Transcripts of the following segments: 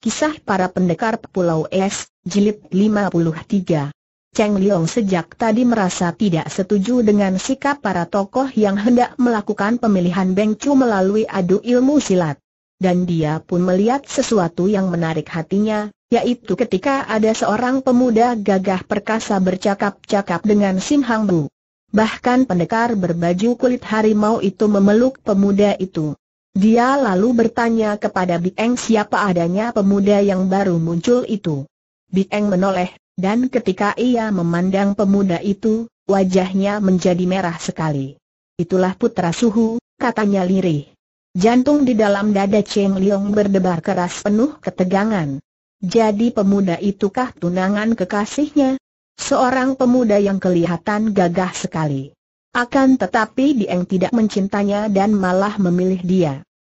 Kisah para pendekar Pulau Es, Jilid 53. Cheng Liong sejak tadi merasa tidak setuju dengan sikap para tokoh yang hendak melakukan pemilihan Beng Chu melalui adu ilmu silat. Dan dia pun melihat sesuatu yang menarik hatinya, yaitu ketika ada seorang pemuda gagah perkasa bercakap-cakap dengan Sim Hang Bu. Bahkan pendekar berbaju kulit harimau itu memeluk pemuda itu. Dia lalu bertanya kepada Bieng siapa adanya pemuda yang baru muncul itu. Bieng menoleh, dan ketika ia memandang pemuda itu, wajahnya menjadi merah sekali. Itulah putra suhu, katanya lirih. Jantung di dalam dada Cheng Liong berdebar keras penuh ketegangan. Jadi pemuda itukah tunangan kekasihnya? Seorang pemuda yang kelihatan gagah sekali. Akan tetapi Dieng tidak mencintanya dan malah memilih dia.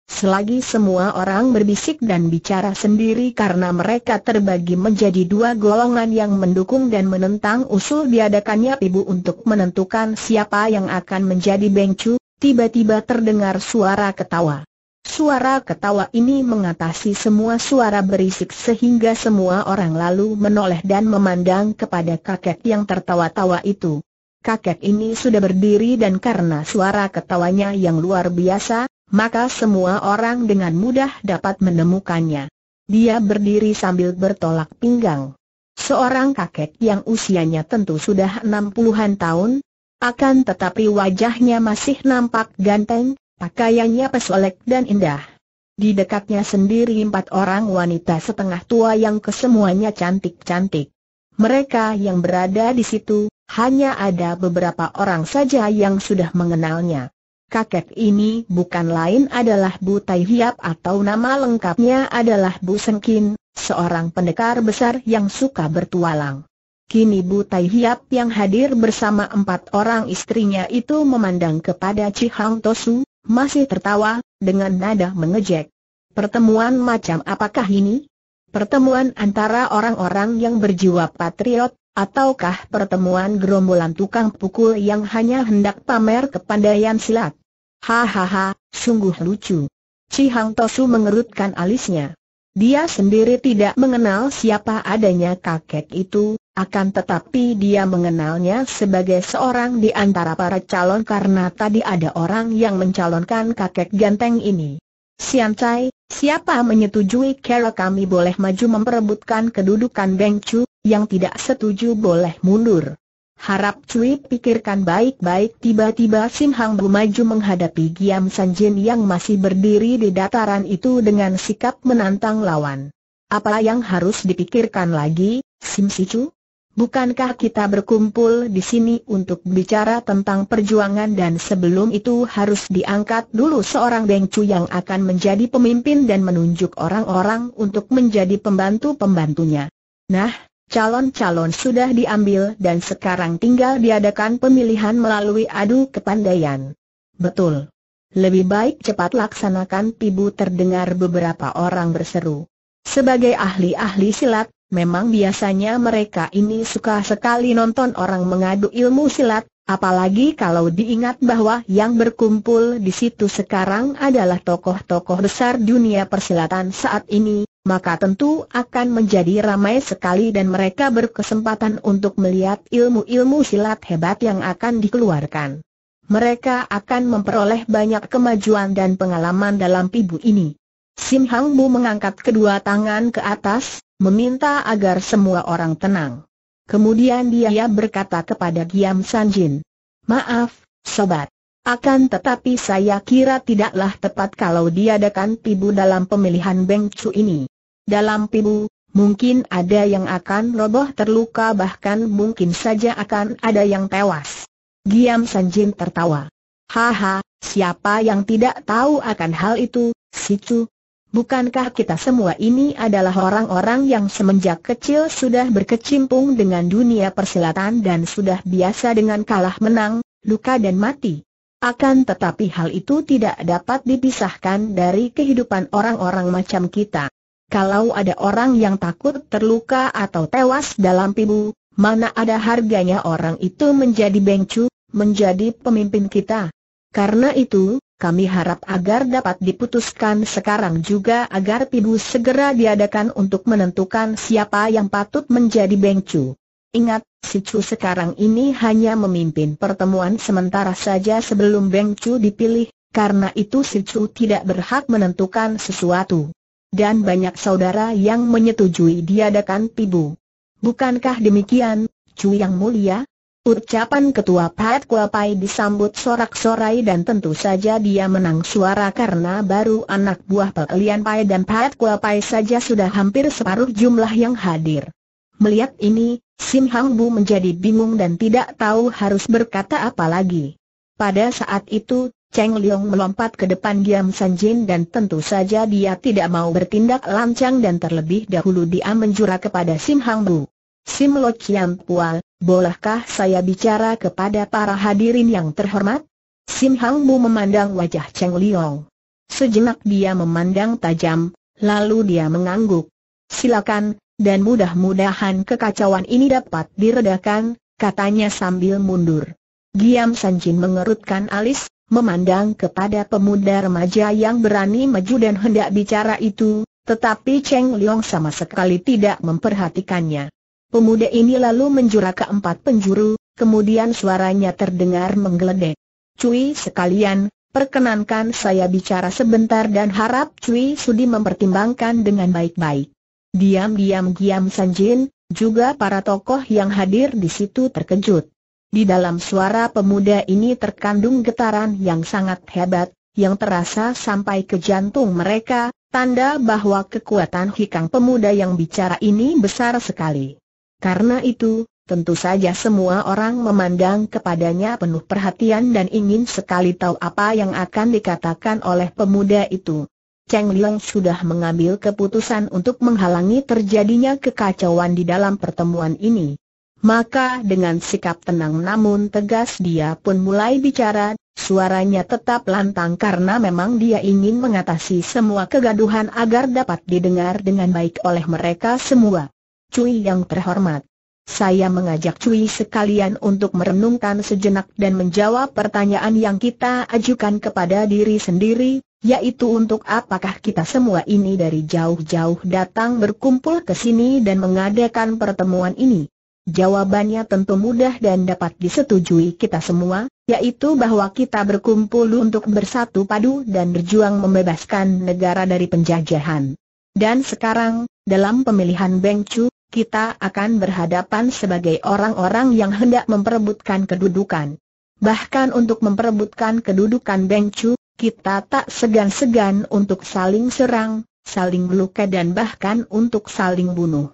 Selagi semua orang berbisik dan bicara sendiri karena mereka terbagi menjadi dua golongan yang mendukung dan menentang usul diadakannya ibu untuk menentukan siapa yang akan menjadi bengcu, tiba-tiba terdengar suara ketawa. Suara ketawa ini mengatasi semua suara berisik sehingga semua orang lalu menoleh dan memandang kepada kakek yang tertawa-tawa itu kakek ini sudah berdiri dan karena suara ketawanya yang luar biasa, maka semua orang dengan mudah dapat menemukannya. Dia berdiri sambil bertolak pinggang. Seorang kakek yang usianya tentu sudah enam puluhan tahun, akan tetapi wajahnya masih nampak ganteng, pakaiannya pesolek dan indah. Di dekatnya sendiri empat orang wanita setengah tua yang kesemuanya cantik-cantik. Mereka yang berada di situ, hanya ada beberapa orang saja yang sudah mengenalnya. Kakek ini bukan lain adalah Bu Tai Hiap atau nama lengkapnya adalah Bu Sengkin, seorang pendekar besar yang suka bertualang. Kini Bu Tai Hiap yang hadir bersama empat orang istrinya itu memandang kepada Cihang Hang Tosu, masih tertawa, dengan nada mengejek. Pertemuan macam apakah ini? Pertemuan antara orang-orang yang berjiwa patriot, Ataukah pertemuan gerombolan tukang pukul yang hanya hendak pamer kepandaian silat? Hahaha, sungguh lucu. Cihang Tosu mengerutkan alisnya. Dia sendiri tidak mengenal siapa adanya kakek itu, akan tetapi dia mengenalnya sebagai seorang di antara para calon karena tadi ada orang yang mencalonkan kakek ganteng ini. Sian Chai, siapa menyetujui kera kami boleh maju memperebutkan kedudukan Beng Chu? yang tidak setuju boleh mundur. Harap Cui pikirkan baik-baik tiba-tiba Sim Hang Bu maju menghadapi Giam San Jin yang masih berdiri di dataran itu dengan sikap menantang lawan. Apa yang harus dipikirkan lagi, Sim Sichu? Bukankah kita berkumpul di sini untuk bicara tentang perjuangan dan sebelum itu harus diangkat dulu seorang Bengcu yang akan menjadi pemimpin dan menunjuk orang-orang untuk menjadi pembantu-pembantunya. Nah, Calon-calon sudah diambil dan sekarang tinggal diadakan pemilihan melalui adu kepandaian. Betul. Lebih baik cepat laksanakan pibu terdengar beberapa orang berseru. Sebagai ahli-ahli silat, memang biasanya mereka ini suka sekali nonton orang mengadu ilmu silat, apalagi kalau diingat bahwa yang berkumpul di situ sekarang adalah tokoh-tokoh besar dunia persilatan saat ini, maka tentu akan menjadi ramai sekali dan mereka berkesempatan untuk melihat ilmu-ilmu silat hebat yang akan dikeluarkan. Mereka akan memperoleh banyak kemajuan dan pengalaman dalam pibu ini. Sim Hang Bu mengangkat kedua tangan ke atas, meminta agar semua orang tenang. Kemudian dia berkata kepada Giam San Jin, Maaf, sobat. Akan tetapi saya kira tidaklah tepat kalau diadakan pibu dalam pemilihan Beng Chu ini. Dalam pibu, mungkin ada yang akan roboh terluka bahkan mungkin saja akan ada yang tewas. Giam Sanjin tertawa. Haha, siapa yang tidak tahu akan hal itu, si Bukankah kita semua ini adalah orang-orang yang semenjak kecil sudah berkecimpung dengan dunia persilatan dan sudah biasa dengan kalah menang, luka dan mati? Akan tetapi hal itu tidak dapat dipisahkan dari kehidupan orang-orang macam kita. Kalau ada orang yang takut terluka atau tewas dalam pibu, mana ada harganya orang itu menjadi bengcu, menjadi pemimpin kita. Karena itu, kami harap agar dapat diputuskan sekarang juga agar pibu segera diadakan untuk menentukan siapa yang patut menjadi bengcu. Ingat, si Chu sekarang ini hanya memimpin pertemuan sementara saja sebelum Beng dipilih, karena itu si Chu tidak berhak menentukan sesuatu dan banyak saudara yang menyetujui diadakan pibu. Bukankah demikian, cu Yang Mulia? Ucapan Ketua Pat Kuapai disambut sorak-sorai dan tentu saja dia menang suara karena baru anak buah Pak Lian Pai dan Pat Kuapai saja sudah hampir separuh jumlah yang hadir. Melihat ini, Sim Hang Bu menjadi bingung dan tidak tahu harus berkata apa lagi. Pada saat itu, Cheng Liong melompat ke depan San Sanjin dan tentu saja dia tidak mau bertindak lancang dan terlebih dahulu dia menjura kepada Sim Hang Bu. Sim Lo Chiam Pual, bolehkah saya bicara kepada para hadirin yang terhormat? Sim Hang Bu memandang wajah Cheng Liong. Sejenak dia memandang tajam, lalu dia mengangguk. Silakan, dan mudah-mudahan kekacauan ini dapat diredakan, katanya sambil mundur. Giam Sanjin mengerutkan alis, memandang kepada pemuda remaja yang berani maju dan hendak bicara itu, tetapi Cheng Liang sama sekali tidak memperhatikannya. Pemuda ini lalu menjura ke empat penjuru, kemudian suaranya terdengar menggeledek. Cui sekalian, perkenankan saya bicara sebentar dan harap Cui sudi mempertimbangkan dengan baik-baik. Diam-diam Giam Sanjin, juga para tokoh yang hadir di situ terkejut. Di dalam suara pemuda ini terkandung getaran yang sangat hebat, yang terasa sampai ke jantung mereka, tanda bahwa kekuatan hikang pemuda yang bicara ini besar sekali. Karena itu, Tentu saja semua orang memandang kepadanya penuh perhatian dan ingin sekali tahu apa yang akan dikatakan oleh pemuda itu. Cheng Liang sudah mengambil keputusan untuk menghalangi terjadinya kekacauan di dalam pertemuan ini. Maka dengan sikap tenang namun tegas dia pun mulai bicara, suaranya tetap lantang karena memang dia ingin mengatasi semua kegaduhan agar dapat didengar dengan baik oleh mereka semua. Cui yang terhormat. Saya mengajak Cui sekalian untuk merenungkan sejenak dan menjawab pertanyaan yang kita ajukan kepada diri sendiri, yaitu untuk apakah kita semua ini dari jauh-jauh datang berkumpul ke sini dan mengadakan pertemuan ini. Jawabannya tentu mudah dan dapat disetujui kita semua, yaitu bahwa kita berkumpul untuk bersatu padu dan berjuang membebaskan negara dari penjajahan. Dan sekarang, dalam pemilihan Chu, kita akan berhadapan sebagai orang-orang yang hendak memperebutkan kedudukan. Bahkan untuk memperebutkan kedudukan Chu, kita tak segan-segan untuk saling serang, saling luka dan bahkan untuk saling bunuh.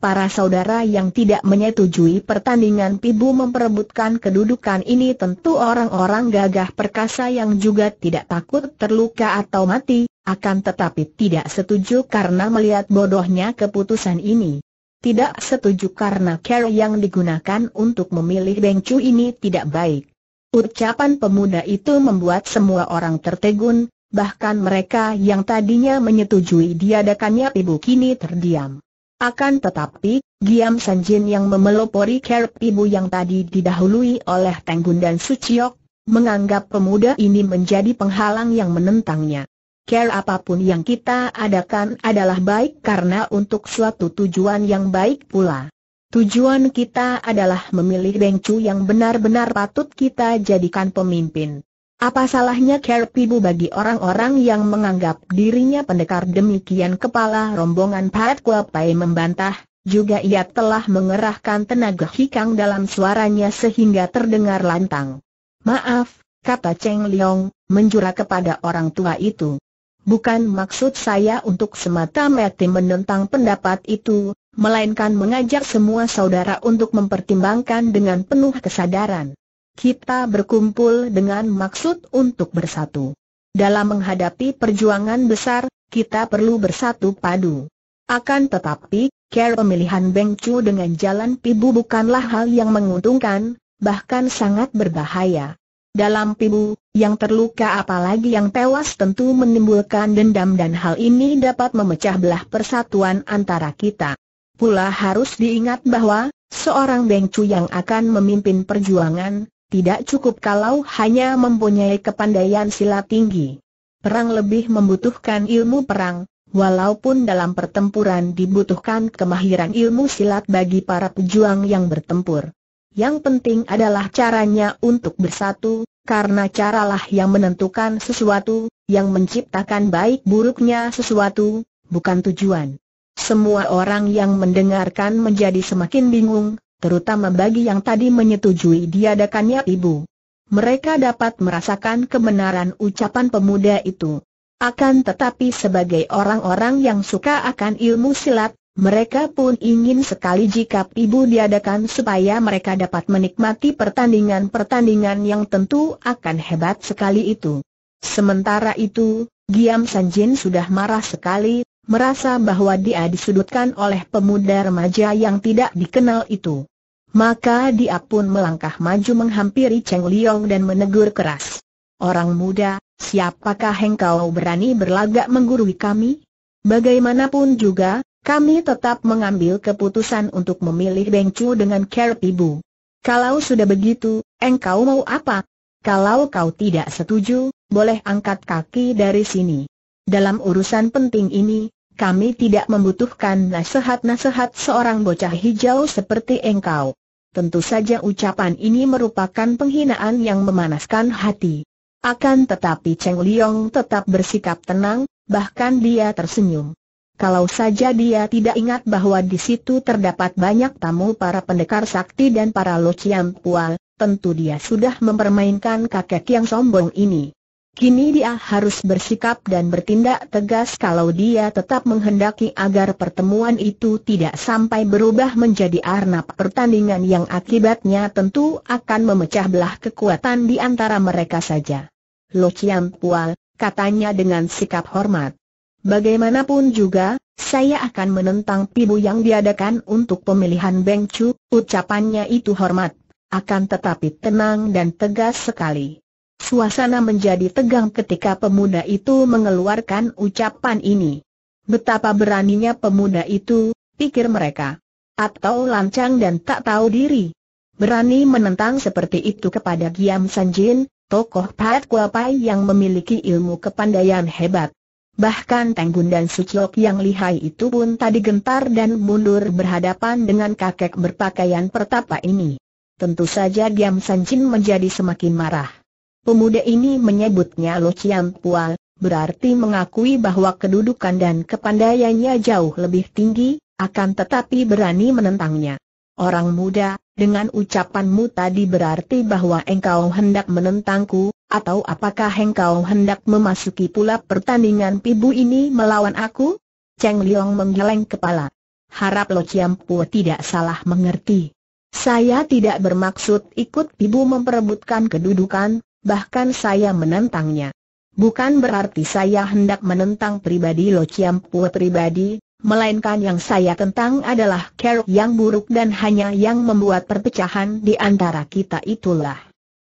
Para saudara yang tidak menyetujui pertandingan Pibu memperebutkan kedudukan ini tentu orang-orang gagah perkasa yang juga tidak takut terluka atau mati, akan tetapi tidak setuju karena melihat bodohnya keputusan ini. Tidak setuju karena care yang digunakan untuk memilih Beng ini tidak baik. Ucapan pemuda itu membuat semua orang tertegun, bahkan mereka yang tadinya menyetujui diadakannya Pibu kini terdiam. Akan tetapi, Giam Sanjin yang memelopori kerep ibu yang tadi didahului oleh Tenggun dan Suciok, menganggap pemuda ini menjadi penghalang yang menentangnya. Care apapun yang kita adakan adalah baik karena untuk suatu tujuan yang baik pula. Tujuan kita adalah memilih Bengcu yang benar-benar patut kita jadikan pemimpin. Apa salahnya Kerpibu bagi orang-orang yang menganggap dirinya pendekar demikian kepala rombongan Pat Kuapai membantah, juga ia telah mengerahkan tenaga hikang dalam suaranya sehingga terdengar lantang. Maaf, kata Cheng Leong, menjura kepada orang tua itu. Bukan maksud saya untuk semata-mata menentang pendapat itu, melainkan mengajak semua saudara untuk mempertimbangkan dengan penuh kesadaran kita berkumpul dengan maksud untuk bersatu. Dalam menghadapi perjuangan besar, kita perlu bersatu padu. Akan tetapi, care pemilihan Beng Chu dengan jalan pibu bukanlah hal yang menguntungkan, bahkan sangat berbahaya. Dalam pibu, yang terluka apalagi yang tewas tentu menimbulkan dendam dan hal ini dapat memecah belah persatuan antara kita. Pula harus diingat bahwa, seorang Beng Chu yang akan memimpin perjuangan, tidak cukup kalau hanya mempunyai kepandaian silat tinggi. Perang lebih membutuhkan ilmu perang, walaupun dalam pertempuran dibutuhkan kemahiran ilmu silat bagi para pejuang yang bertempur. Yang penting adalah caranya untuk bersatu, karena caralah yang menentukan sesuatu, yang menciptakan baik buruknya sesuatu, bukan tujuan. Semua orang yang mendengarkan menjadi semakin bingung, terutama bagi yang tadi menyetujui diadakannya ibu. Mereka dapat merasakan kebenaran ucapan pemuda itu. Akan tetapi sebagai orang-orang yang suka akan ilmu silat, mereka pun ingin sekali jika ibu diadakan supaya mereka dapat menikmati pertandingan-pertandingan yang tentu akan hebat sekali itu. Sementara itu, Giam Sanjin sudah marah sekali, merasa bahwa dia disudutkan oleh pemuda remaja yang tidak dikenal itu. Maka dia pun melangkah maju menghampiri Cheng Liong dan menegur keras. Orang muda, siapakah engkau berani berlagak menggurui kami? Bagaimanapun juga, kami tetap mengambil keputusan untuk memilih Beng Chu dengan care Ibu. Kalau sudah begitu, engkau mau apa? Kalau kau tidak setuju, boleh angkat kaki dari sini. Dalam urusan penting ini, kami tidak membutuhkan nasihat-nasihat seorang bocah hijau seperti engkau. Tentu saja ucapan ini merupakan penghinaan yang memanaskan hati. Akan tetapi Cheng Liong tetap bersikap tenang, bahkan dia tersenyum. Kalau saja dia tidak ingat bahwa di situ terdapat banyak tamu para pendekar sakti dan para lociam pual, tentu dia sudah mempermainkan kakek yang sombong ini. Kini dia harus bersikap dan bertindak tegas kalau dia tetap menghendaki agar pertemuan itu tidak sampai berubah menjadi arnab pertandingan yang akibatnya tentu akan memecah belah kekuatan di antara mereka saja. Lo Chiang Pual, katanya dengan sikap hormat. Bagaimanapun juga, saya akan menentang pibu yang diadakan untuk pemilihan Beng Chu, ucapannya itu hormat, akan tetapi tenang dan tegas sekali. Suasana menjadi tegang ketika pemuda itu mengeluarkan ucapan ini. Betapa beraninya pemuda itu, pikir mereka. Atau lancang dan tak tahu diri. Berani menentang seperti itu kepada Giam Sanjin, tokoh Pat Kuapai yang memiliki ilmu kepandaian hebat. Bahkan Tenggun dan Suciok yang lihai itu pun tadi gentar dan mundur berhadapan dengan kakek berpakaian pertapa ini. Tentu saja Giam Sanjin menjadi semakin marah. Pemuda ini menyebutnya Lo Chiam Pual, berarti mengakui bahwa kedudukan dan kepandaiannya jauh lebih tinggi, akan tetapi berani menentangnya. Orang muda, dengan ucapanmu tadi berarti bahwa engkau hendak menentangku, atau apakah engkau hendak memasuki pula pertandingan pibu ini melawan aku? Cheng Liong menggeleng kepala. Harap Lo Chiam Pu tidak salah mengerti. Saya tidak bermaksud ikut pibu memperebutkan kedudukan, bahkan saya menentangnya. Bukan berarti saya hendak menentang pribadi Lo Chiampua pribadi, melainkan yang saya tentang adalah keruk yang buruk dan hanya yang membuat perpecahan di antara kita itulah.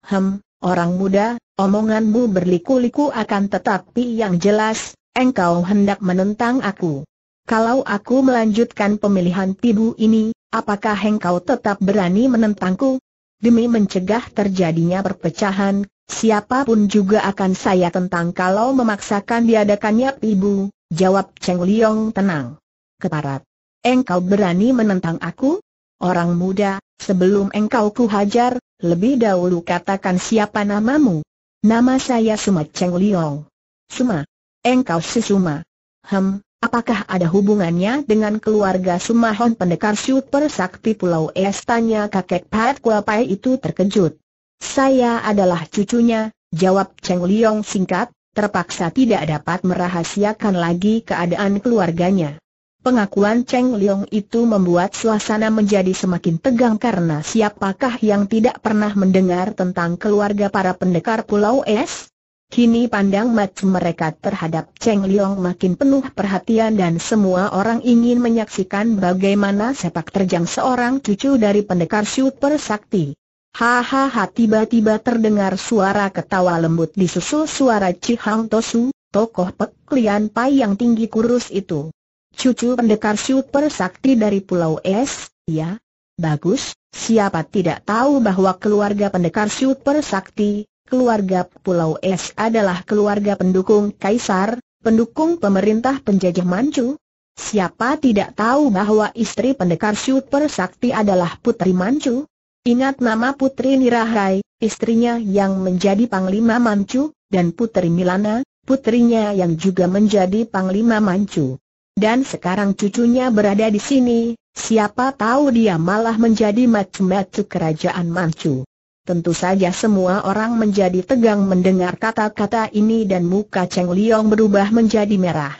Hem, orang muda, omonganmu berliku-liku akan tetapi yang jelas, engkau hendak menentang aku. Kalau aku melanjutkan pemilihan pibu ini, apakah engkau tetap berani menentangku? Demi mencegah terjadinya perpecahan, siapapun juga akan saya tentang kalau memaksakan diadakannya ibu, jawab Cheng Liong tenang. Keparat. Engkau berani menentang aku? Orang muda, sebelum engkau ku hajar, lebih dahulu katakan siapa namamu. Nama saya Suma Cheng Liong. Suma. Engkau si Suma. Hem, Apakah ada hubungannya dengan keluarga Sumahon pendekar super sakti Pulau Es? Tanya kakek Pat Kuapai itu terkejut. Saya adalah cucunya, jawab Cheng Liong singkat, terpaksa tidak dapat merahasiakan lagi keadaan keluarganya. Pengakuan Cheng Liong itu membuat suasana menjadi semakin tegang karena siapakah yang tidak pernah mendengar tentang keluarga para pendekar Pulau Es? Kini pandang mata mereka terhadap Cheng Liong makin penuh perhatian dan semua orang ingin menyaksikan bagaimana sepak terjang seorang cucu dari pendekar super sakti. Hahaha tiba-tiba terdengar suara ketawa lembut disusul suara Cihang Tosu, tokoh Lian pai yang tinggi kurus itu. Cucu pendekar super sakti dari Pulau Es, ya? Bagus, siapa tidak tahu bahwa keluarga pendekar super sakti, keluarga Pulau Es adalah keluarga pendukung Kaisar, pendukung pemerintah penjajah Manchu. Siapa tidak tahu bahwa istri pendekar Super Sakti adalah Putri Manchu? Ingat nama Putri Nirahai, istrinya yang menjadi Panglima Manchu, dan Putri Milana, putrinya yang juga menjadi Panglima Manchu. Dan sekarang cucunya berada di sini, siapa tahu dia malah menjadi macu-macu kerajaan Manchu. Tentu saja semua orang menjadi tegang mendengar kata-kata ini dan muka Cheng Liong berubah menjadi merah.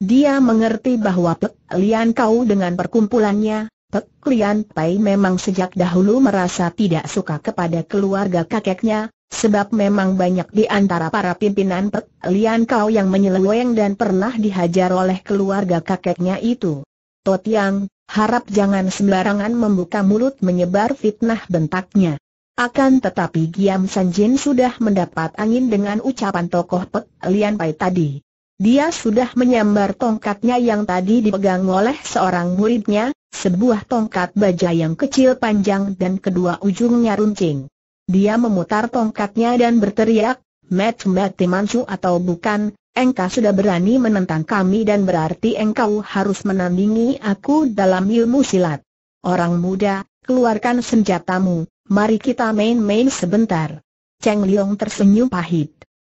Dia mengerti bahwa Pek Lian Kau dengan perkumpulannya, Pek Lian Pai memang sejak dahulu merasa tidak suka kepada keluarga kakeknya, sebab memang banyak di antara para pimpinan Pek Lian Kau yang menyeleweng dan pernah dihajar oleh keluarga kakeknya itu. Totiang, harap jangan sembarangan membuka mulut menyebar fitnah bentaknya. Akan tetapi Giam Sanjin sudah mendapat angin dengan ucapan tokoh Pek Lian Pai tadi. Dia sudah menyambar tongkatnya yang tadi dipegang oleh seorang muridnya, sebuah tongkat baja yang kecil panjang dan kedua ujungnya runcing. Dia memutar tongkatnya dan berteriak, Met Met Timansu atau bukan, engkau sudah berani menentang kami dan berarti engkau harus menandingi aku dalam ilmu silat. Orang muda, keluarkan senjatamu, mari kita main-main sebentar. Cheng Liong tersenyum pahit.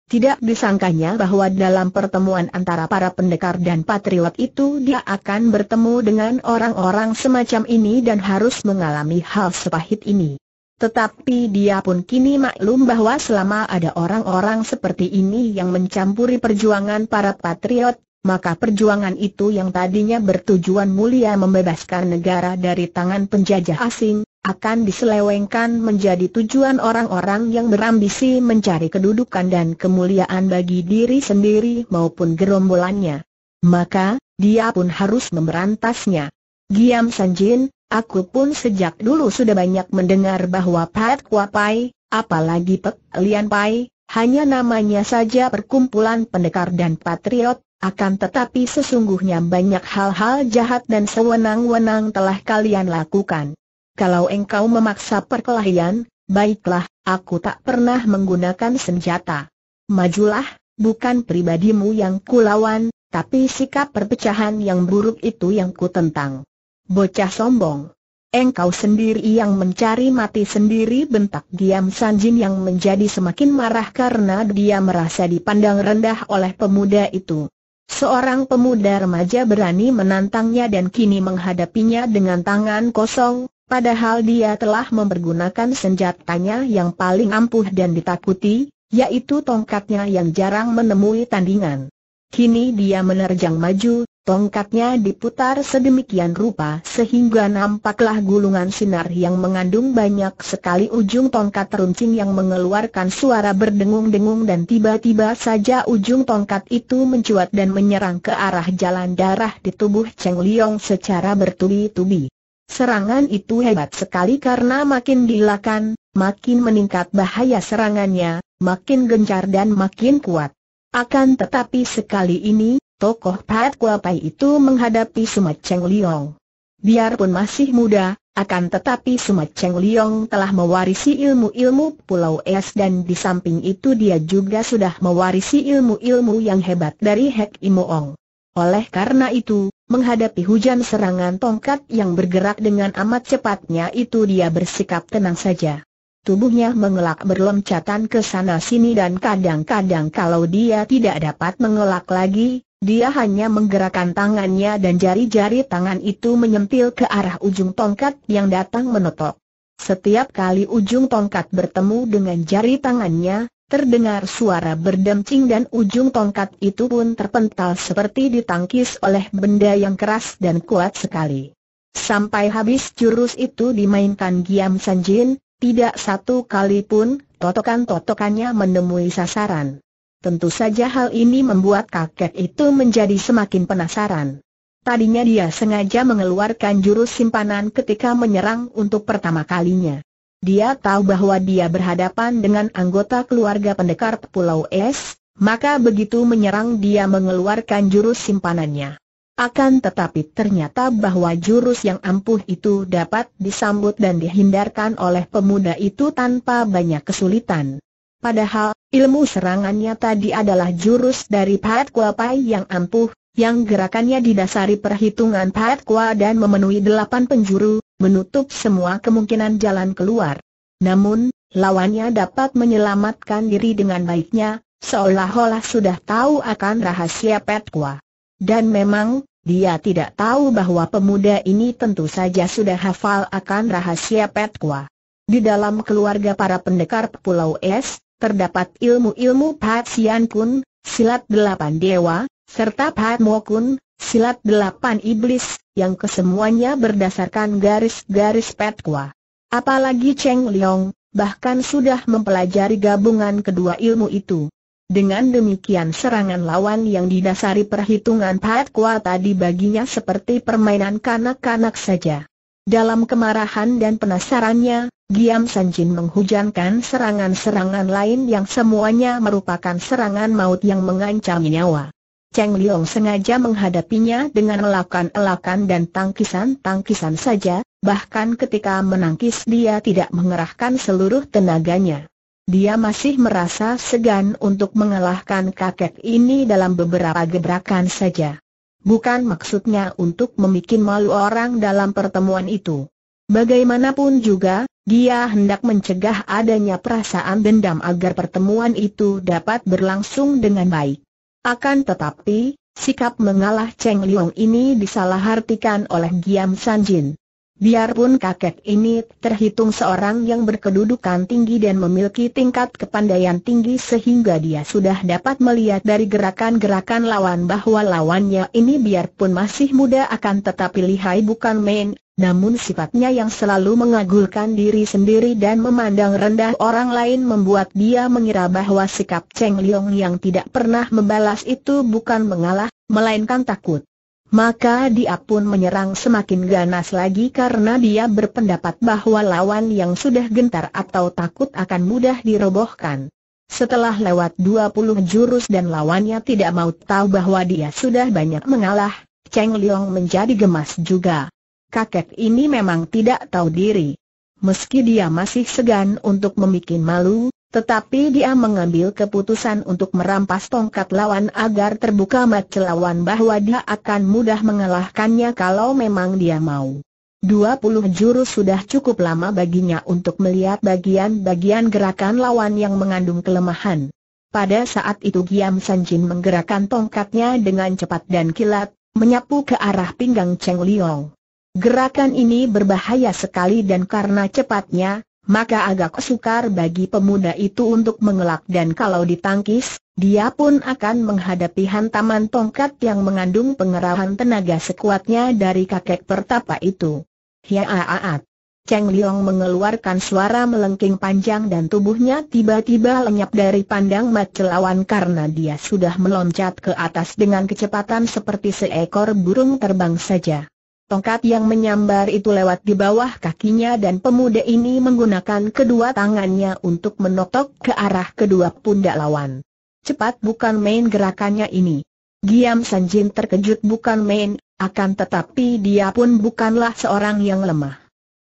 Tidak disangkanya bahwa dalam pertemuan antara para pendekar dan patriot itu dia akan bertemu dengan orang-orang semacam ini dan harus mengalami hal sepahit ini. Tetapi dia pun kini maklum bahwa selama ada orang-orang seperti ini yang mencampuri perjuangan para patriot, maka perjuangan itu yang tadinya bertujuan mulia membebaskan negara dari tangan penjajah asing, akan diselewengkan menjadi tujuan orang-orang yang berambisi mencari kedudukan dan kemuliaan bagi diri sendiri maupun gerombolannya. Maka, dia pun harus memberantasnya. Giam Sanjin, aku pun sejak dulu sudah banyak mendengar bahwa Pat Kuapai, apalagi Pek Lian Pai, hanya namanya saja perkumpulan pendekar dan patriot, akan tetapi sesungguhnya banyak hal-hal jahat dan sewenang-wenang telah kalian lakukan kalau engkau memaksa perkelahian, baiklah, aku tak pernah menggunakan senjata. Majulah, bukan pribadimu yang kulawan, tapi sikap perpecahan yang buruk itu yang kutentang. Bocah sombong. Engkau sendiri yang mencari mati sendiri bentak diam Sanjin yang menjadi semakin marah karena dia merasa dipandang rendah oleh pemuda itu. Seorang pemuda remaja berani menantangnya dan kini menghadapinya dengan tangan kosong, Padahal dia telah mempergunakan senjatanya yang paling ampuh dan ditakuti, yaitu tongkatnya yang jarang menemui tandingan. Kini dia menerjang maju, tongkatnya diputar sedemikian rupa sehingga nampaklah gulungan sinar yang mengandung banyak sekali ujung tongkat runcing yang mengeluarkan suara berdengung-dengung dan tiba-tiba saja ujung tongkat itu mencuat dan menyerang ke arah jalan darah di tubuh Cheng Liong secara bertubi-tubi. Serangan itu hebat sekali karena makin dilakukan, makin meningkat bahaya serangannya, makin gencar dan makin kuat. Akan tetapi sekali ini, tokoh Pat Kuapai itu menghadapi Sumat Cheng Liong. Biarpun masih muda, akan tetapi Sumat Cheng Liong telah mewarisi ilmu-ilmu Pulau Es dan di samping itu dia juga sudah mewarisi ilmu-ilmu yang hebat dari Hek Imoong. Oleh karena itu, Menghadapi hujan serangan tongkat yang bergerak dengan amat cepatnya itu dia bersikap tenang saja. Tubuhnya mengelak berloncatan ke sana sini dan kadang-kadang kalau dia tidak dapat mengelak lagi, dia hanya menggerakkan tangannya dan jari-jari tangan itu menyempil ke arah ujung tongkat yang datang menotok. Setiap kali ujung tongkat bertemu dengan jari tangannya, Terdengar suara berdemcing dan ujung tongkat itu pun terpental seperti ditangkis oleh benda yang keras dan kuat sekali. Sampai habis jurus itu dimainkan Giam Sanjin, tidak satu kali pun totokan-totokannya menemui sasaran. Tentu saja hal ini membuat kakek itu menjadi semakin penasaran. Tadinya dia sengaja mengeluarkan jurus simpanan ketika menyerang untuk pertama kalinya. Dia tahu bahwa dia berhadapan dengan anggota keluarga pendekar Pulau Es, maka begitu menyerang dia mengeluarkan jurus simpanannya. Akan tetapi ternyata bahwa jurus yang ampuh itu dapat disambut dan dihindarkan oleh pemuda itu tanpa banyak kesulitan. Padahal, ilmu serangannya tadi adalah jurus dari Pat Kua yang ampuh, yang gerakannya didasari perhitungan Pat Kua dan memenuhi delapan penjuru, menutup semua kemungkinan jalan keluar. Namun, lawannya dapat menyelamatkan diri dengan baiknya, seolah-olah sudah tahu akan rahasia Petkwa. Dan memang, dia tidak tahu bahwa pemuda ini tentu saja sudah hafal akan rahasia Petkwa. Di dalam keluarga para pendekar Pulau Es, terdapat ilmu-ilmu Pat Sian Kun, silat delapan dewa, serta Pat Mo Kun, silat delapan iblis, yang kesemuanya berdasarkan garis-garis petua. Apalagi Cheng Liong, bahkan sudah mempelajari gabungan kedua ilmu itu. Dengan demikian serangan lawan yang didasari perhitungan petkwa tadi baginya seperti permainan kanak-kanak saja. Dalam kemarahan dan penasarannya, Giam Sanjin menghujankan serangan-serangan lain yang semuanya merupakan serangan maut yang mengancam nyawa. Cheng Liong sengaja menghadapinya dengan elakan-elakan dan tangkisan-tangkisan saja, bahkan ketika menangkis dia tidak mengerahkan seluruh tenaganya. Dia masih merasa segan untuk mengalahkan kakek ini dalam beberapa gebrakan saja. Bukan maksudnya untuk memikin malu orang dalam pertemuan itu. Bagaimanapun juga, dia hendak mencegah adanya perasaan dendam agar pertemuan itu dapat berlangsung dengan baik. Akan tetapi, sikap mengalah Cheng Liong ini disalahartikan oleh Giam Sanjin. Biarpun kakek ini terhitung seorang yang berkedudukan tinggi dan memiliki tingkat kepandaian tinggi sehingga dia sudah dapat melihat dari gerakan-gerakan lawan bahwa lawannya ini biarpun masih muda akan tetapi lihai bukan main, namun sifatnya yang selalu mengagulkan diri sendiri dan memandang rendah orang lain membuat dia mengira bahwa sikap Cheng Liong yang tidak pernah membalas itu bukan mengalah, melainkan takut. Maka dia pun menyerang semakin ganas lagi karena dia berpendapat bahwa lawan yang sudah gentar atau takut akan mudah dirobohkan. Setelah lewat 20 jurus dan lawannya tidak mau tahu bahwa dia sudah banyak mengalah, Cheng Liong menjadi gemas juga kakek ini memang tidak tahu diri. Meski dia masih segan untuk membuat malu, tetapi dia mengambil keputusan untuk merampas tongkat lawan agar terbuka mata lawan bahwa dia akan mudah mengalahkannya kalau memang dia mau. 20 jurus sudah cukup lama baginya untuk melihat bagian-bagian gerakan lawan yang mengandung kelemahan. Pada saat itu Giam Sanjin menggerakkan tongkatnya dengan cepat dan kilat, menyapu ke arah pinggang Cheng Liong. Gerakan ini berbahaya sekali dan karena cepatnya, maka agak sukar bagi pemuda itu untuk mengelak dan kalau ditangkis, dia pun akan menghadapi hantaman tongkat yang mengandung pengerahan tenaga sekuatnya dari kakek pertapa itu. Hiaaat. Cheng Liong mengeluarkan suara melengking panjang dan tubuhnya tiba-tiba lenyap dari pandang mata lawan karena dia sudah meloncat ke atas dengan kecepatan seperti seekor burung terbang saja. Tongkat yang menyambar itu lewat di bawah kakinya dan pemuda ini menggunakan kedua tangannya untuk menotok ke arah kedua pundak lawan. Cepat bukan main gerakannya ini. Giam Sanjin terkejut bukan main, akan tetapi dia pun bukanlah seorang yang lemah.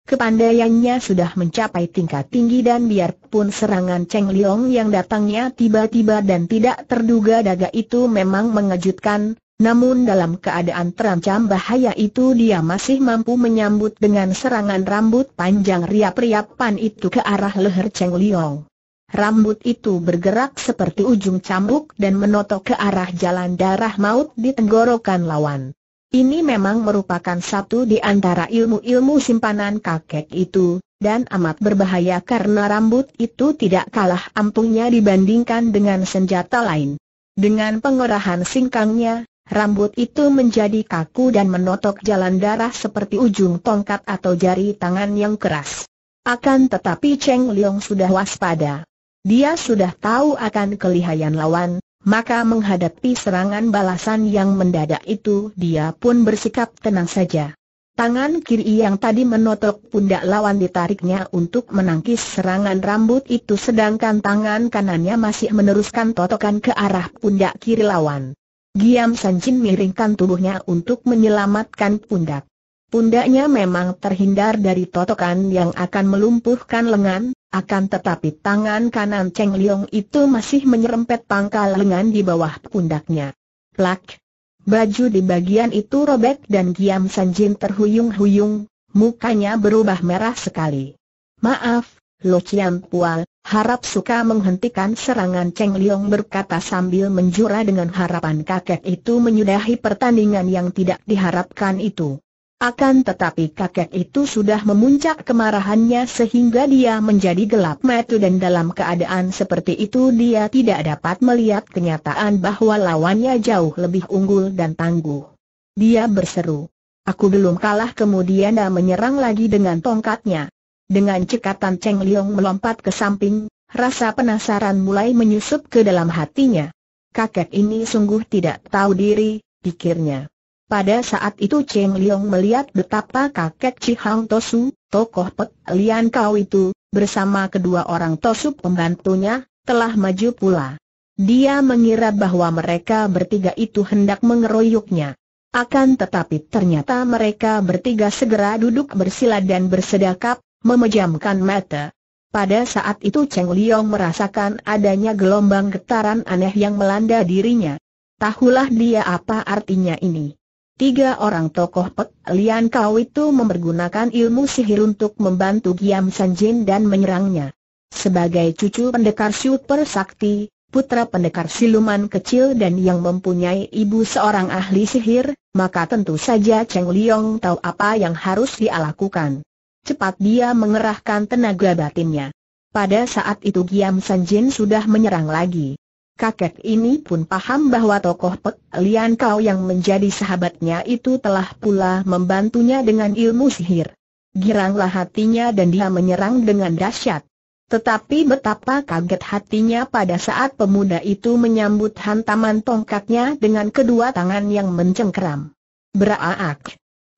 Kepandaiannya sudah mencapai tingkat tinggi dan biarpun serangan Cheng Liong yang datangnya tiba-tiba dan tidak terduga daga itu memang mengejutkan, namun dalam keadaan terancam bahaya itu dia masih mampu menyambut dengan serangan rambut panjang riap pan itu ke arah leher Cheng Liong. Rambut itu bergerak seperti ujung cambuk dan menotok ke arah jalan darah maut di tenggorokan lawan. Ini memang merupakan satu di antara ilmu-ilmu simpanan kakek itu, dan amat berbahaya karena rambut itu tidak kalah ampuhnya dibandingkan dengan senjata lain. Dengan pengorahan singkangnya, Rambut itu menjadi kaku dan menotok jalan darah seperti ujung tongkat atau jari tangan yang keras. Akan tetapi Cheng Liang sudah waspada. Dia sudah tahu akan kelihayan lawan, maka menghadapi serangan balasan yang mendadak itu dia pun bersikap tenang saja. Tangan kiri yang tadi menotok pundak lawan ditariknya untuk menangkis serangan rambut itu sedangkan tangan kanannya masih meneruskan totokan ke arah pundak kiri lawan. Giam Sanjin miringkan tubuhnya untuk menyelamatkan pundak. Pundaknya memang terhindar dari totokan yang akan melumpuhkan lengan, akan tetapi tangan kanan Cheng Liong itu masih menyerempet pangkal lengan di bawah pundaknya. Plak! Baju di bagian itu robek dan Giam Sanjin terhuyung-huyung, mukanya berubah merah sekali. Maaf, Lo Chian Pual, Harap suka menghentikan serangan Cheng Liang berkata sambil menjura dengan harapan kakek itu menyudahi pertandingan yang tidak diharapkan itu. Akan tetapi kakek itu sudah memuncak kemarahannya sehingga dia menjadi gelap mata dan dalam keadaan seperti itu dia tidak dapat melihat kenyataan bahwa lawannya jauh lebih unggul dan tangguh. Dia berseru, Aku belum kalah kemudian dia menyerang lagi dengan tongkatnya. Dengan cekatan Cheng Liong melompat ke samping, rasa penasaran mulai menyusup ke dalam hatinya. Kakek ini sungguh tidak tahu diri, pikirnya. Pada saat itu Cheng Liong melihat betapa kakek Cihang Tosu, tokoh Pek Lian Kau itu, bersama kedua orang Tosu pembantunya, telah maju pula. Dia mengira bahwa mereka bertiga itu hendak mengeroyoknya. Akan tetapi ternyata mereka bertiga segera duduk bersila dan bersedekap, memejamkan mata. Pada saat itu Cheng Liong merasakan adanya gelombang getaran aneh yang melanda dirinya. Tahulah dia apa artinya ini. Tiga orang tokoh Pek Lian Kau itu mempergunakan ilmu sihir untuk membantu Giam Sanjin dan menyerangnya. Sebagai cucu pendekar super sakti, putra pendekar siluman kecil dan yang mempunyai ibu seorang ahli sihir, maka tentu saja Cheng Liong tahu apa yang harus dia lakukan. Cepat dia mengerahkan tenaga batinnya. Pada saat itu Giam San Jin sudah menyerang lagi. Kakek ini pun paham bahwa tokoh Pek Lian Kau yang menjadi sahabatnya itu telah pula membantunya dengan ilmu sihir. Giranglah hatinya dan dia menyerang dengan dahsyat. Tetapi betapa kaget hatinya pada saat pemuda itu menyambut hantaman tongkatnya dengan kedua tangan yang mencengkeram. Beraak!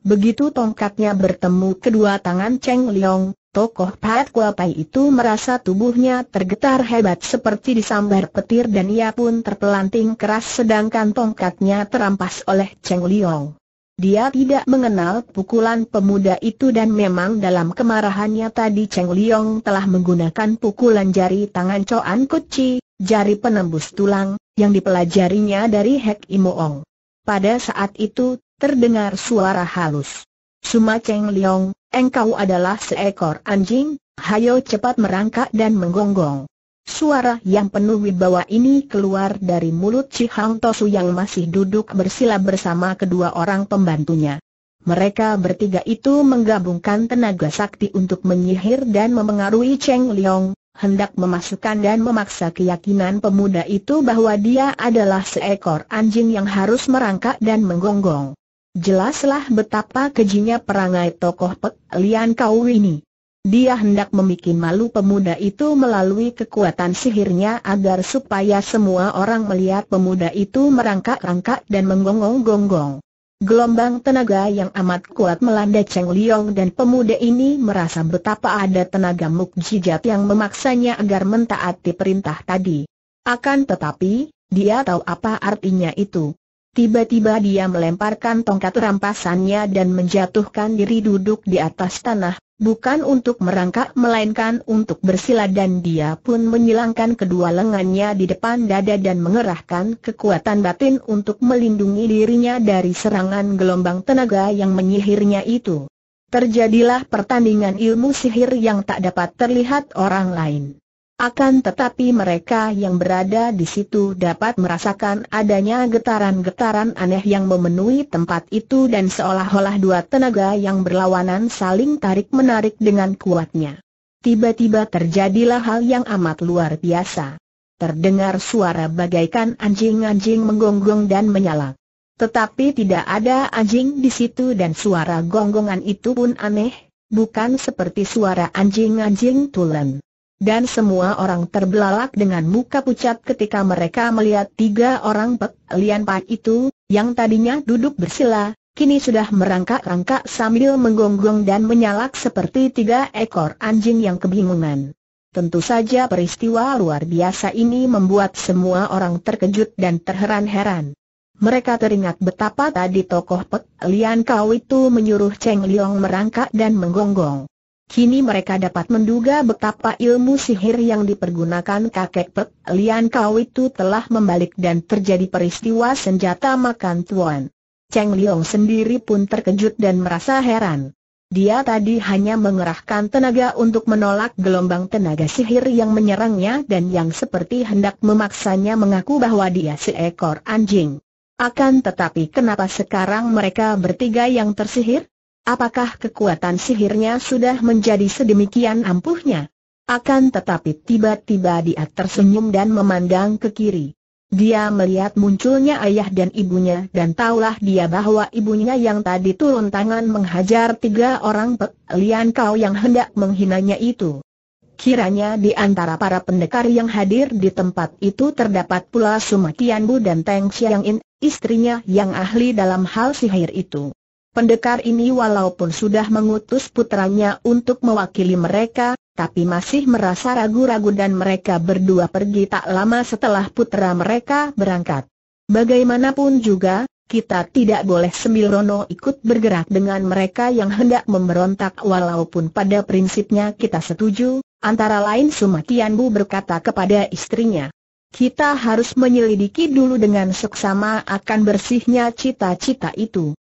Begitu tongkatnya bertemu kedua tangan Cheng Liang, tokoh Pat Kuapai itu merasa tubuhnya tergetar hebat seperti disambar petir dan ia pun terpelanting keras sedangkan tongkatnya terampas oleh Cheng Liang. Dia tidak mengenal pukulan pemuda itu dan memang dalam kemarahannya tadi Cheng Liang telah menggunakan pukulan jari tangan Coan Kuci, jari penembus tulang, yang dipelajarinya dari Hek Imoong. Pada saat itu terdengar suara halus. Suma Cheng Liong, engkau adalah seekor anjing, hayo cepat merangkak dan menggonggong. Suara yang penuh wibawa ini keluar dari mulut Cihang Tosu yang masih duduk bersila bersama kedua orang pembantunya. Mereka bertiga itu menggabungkan tenaga sakti untuk menyihir dan memengaruhi Cheng Liong, hendak memasukkan dan memaksa keyakinan pemuda itu bahwa dia adalah seekor anjing yang harus merangkak dan menggonggong. Jelaslah betapa kejinya perangai tokoh Pek Lian Kau ini. Dia hendak membuat malu pemuda itu melalui kekuatan sihirnya agar supaya semua orang melihat pemuda itu merangkak-rangkak dan menggonggong gonggong Gelombang tenaga yang amat kuat melanda Cheng Liong dan pemuda ini merasa betapa ada tenaga mukjizat yang memaksanya agar mentaati perintah tadi. Akan tetapi, dia tahu apa artinya itu. Tiba-tiba dia melemparkan tongkat rampasannya dan menjatuhkan diri duduk di atas tanah, bukan untuk merangkak melainkan untuk bersila dan dia pun menyilangkan kedua lengannya di depan dada dan mengerahkan kekuatan batin untuk melindungi dirinya dari serangan gelombang tenaga yang menyihirnya itu. Terjadilah pertandingan ilmu sihir yang tak dapat terlihat orang lain. Akan tetapi mereka yang berada di situ dapat merasakan adanya getaran-getaran aneh yang memenuhi tempat itu dan seolah-olah dua tenaga yang berlawanan saling tarik-menarik dengan kuatnya. Tiba-tiba terjadilah hal yang amat luar biasa. Terdengar suara bagaikan anjing-anjing menggonggong dan menyalak. Tetapi tidak ada anjing di situ dan suara gonggongan itu pun aneh, bukan seperti suara anjing-anjing tulen. Dan semua orang terbelalak dengan muka pucat ketika mereka melihat tiga orang Pek Lian Pak itu, yang tadinya duduk bersila, kini sudah merangkak-rangkak sambil menggonggong dan menyalak seperti tiga ekor anjing yang kebingungan. Tentu saja peristiwa luar biasa ini membuat semua orang terkejut dan terheran-heran. Mereka teringat betapa tadi tokoh Pek Lian Kau itu menyuruh Cheng Liong merangkak dan menggonggong. Kini mereka dapat menduga betapa ilmu sihir yang dipergunakan kakek Pek Lian Kau itu telah membalik dan terjadi peristiwa senjata makan tuan. Cheng Liong sendiri pun terkejut dan merasa heran. Dia tadi hanya mengerahkan tenaga untuk menolak gelombang tenaga sihir yang menyerangnya dan yang seperti hendak memaksanya mengaku bahwa dia seekor anjing. Akan tetapi kenapa sekarang mereka bertiga yang tersihir? Apakah kekuatan sihirnya sudah menjadi sedemikian ampuhnya? Akan tetapi tiba-tiba dia tersenyum dan memandang ke kiri. Dia melihat munculnya ayah dan ibunya dan taulah dia bahwa ibunya yang tadi turun tangan menghajar tiga orang pelian kau yang hendak menghinanya itu. Kiranya di antara para pendekar yang hadir di tempat itu terdapat pula Sumatian dan Teng Xiangin, istrinya yang ahli dalam hal sihir itu. Pendekar ini walaupun sudah mengutus putranya untuk mewakili mereka, tapi masih merasa ragu-ragu dan mereka berdua pergi tak lama setelah putra mereka berangkat. Bagaimanapun juga, kita tidak boleh rono ikut bergerak dengan mereka yang hendak memberontak walaupun pada prinsipnya kita setuju, antara lain Sumatianbu berkata kepada istrinya. Kita harus menyelidiki dulu dengan seksama akan bersihnya cita-cita itu.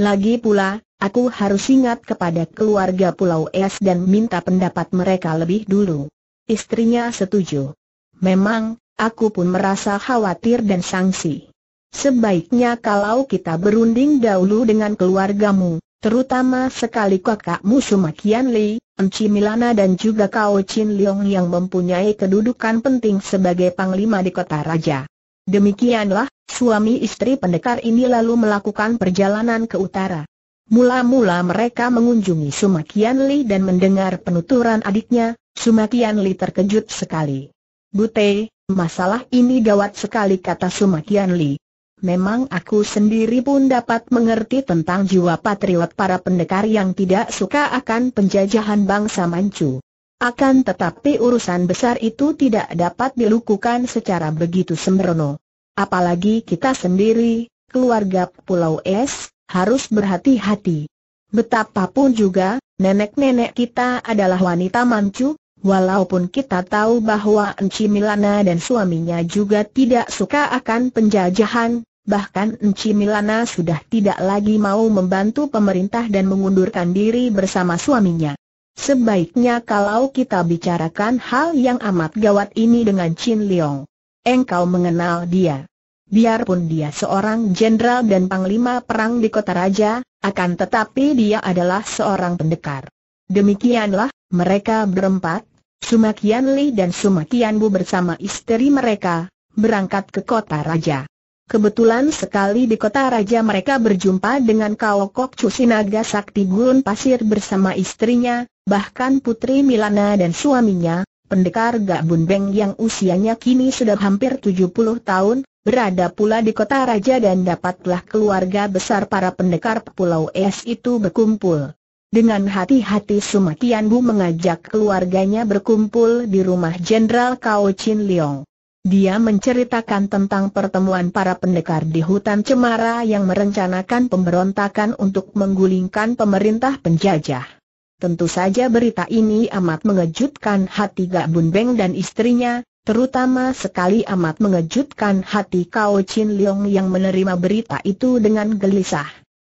Lagi pula, aku harus ingat kepada keluarga Pulau Es dan minta pendapat mereka lebih dulu. Istrinya setuju. Memang, aku pun merasa khawatir dan sangsi. Sebaiknya kalau kita berunding dahulu dengan keluargamu, terutama sekali kakakmu Sumakian Li, Enci Milana dan juga Kao Chin Leong yang mempunyai kedudukan penting sebagai panglima di kota raja. Demikianlah, suami istri pendekar ini lalu melakukan perjalanan ke utara. Mula-mula mereka mengunjungi Sumakian Li dan mendengar penuturan adiknya, Sumakian Li terkejut sekali. Bute, masalah ini gawat sekali kata Sumakian Li. Memang aku sendiri pun dapat mengerti tentang jiwa patriot para pendekar yang tidak suka akan penjajahan bangsa Manchu. Akan tetapi urusan besar itu tidak dapat dilukukan secara begitu sembrono. Apalagi kita sendiri, keluarga Pulau Es, harus berhati-hati. Betapapun juga, nenek-nenek kita adalah wanita mancu, walaupun kita tahu bahwa Enci Milana dan suaminya juga tidak suka akan penjajahan, bahkan Enci Milana sudah tidak lagi mau membantu pemerintah dan mengundurkan diri bersama suaminya. Sebaiknya kalau kita bicarakan hal yang amat gawat ini dengan Chin Leong. Engkau mengenal dia. Biarpun dia seorang jenderal dan panglima perang di kota raja, akan tetapi dia adalah seorang pendekar. Demikianlah, mereka berempat, Sumakian Li dan Sumakian Bu bersama istri mereka, berangkat ke kota raja. Kebetulan sekali di kota raja mereka berjumpa dengan Kau Cusinaga Sakti Gurun Pasir bersama istrinya, bahkan Putri Milana dan suaminya, pendekar Gabun Beng yang usianya kini sudah hampir 70 tahun, berada pula di kota raja dan dapatlah keluarga besar para pendekar Pulau Es itu berkumpul. Dengan hati-hati Sumatian Bu mengajak keluarganya berkumpul di rumah Jenderal Kao Chin Leong. Dia menceritakan tentang pertemuan para pendekar di hutan cemara yang merencanakan pemberontakan untuk menggulingkan pemerintah penjajah. Tentu saja berita ini amat mengejutkan hati Gak Bun Beng dan istrinya, terutama sekali amat mengejutkan hati Kao Chin Leong yang menerima berita itu dengan gelisah.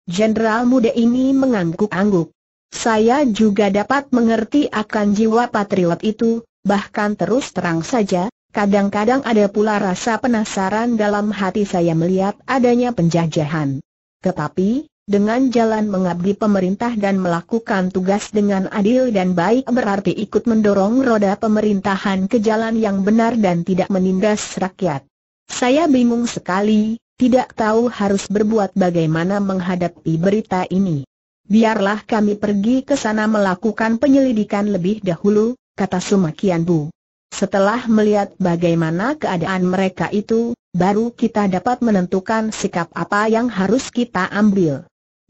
Jenderal muda ini mengangguk-angguk. Saya juga dapat mengerti akan jiwa patriot itu, bahkan terus terang saja, kadang-kadang ada pula rasa penasaran dalam hati saya melihat adanya penjajahan. Tetapi, dengan jalan mengabdi pemerintah dan melakukan tugas dengan adil dan baik berarti ikut mendorong roda pemerintahan ke jalan yang benar dan tidak menindas rakyat. Saya bingung sekali, tidak tahu harus berbuat bagaimana menghadapi berita ini. Biarlah kami pergi ke sana melakukan penyelidikan lebih dahulu, kata Sumakian Bu. Setelah melihat bagaimana keadaan mereka itu, baru kita dapat menentukan sikap apa yang harus kita ambil.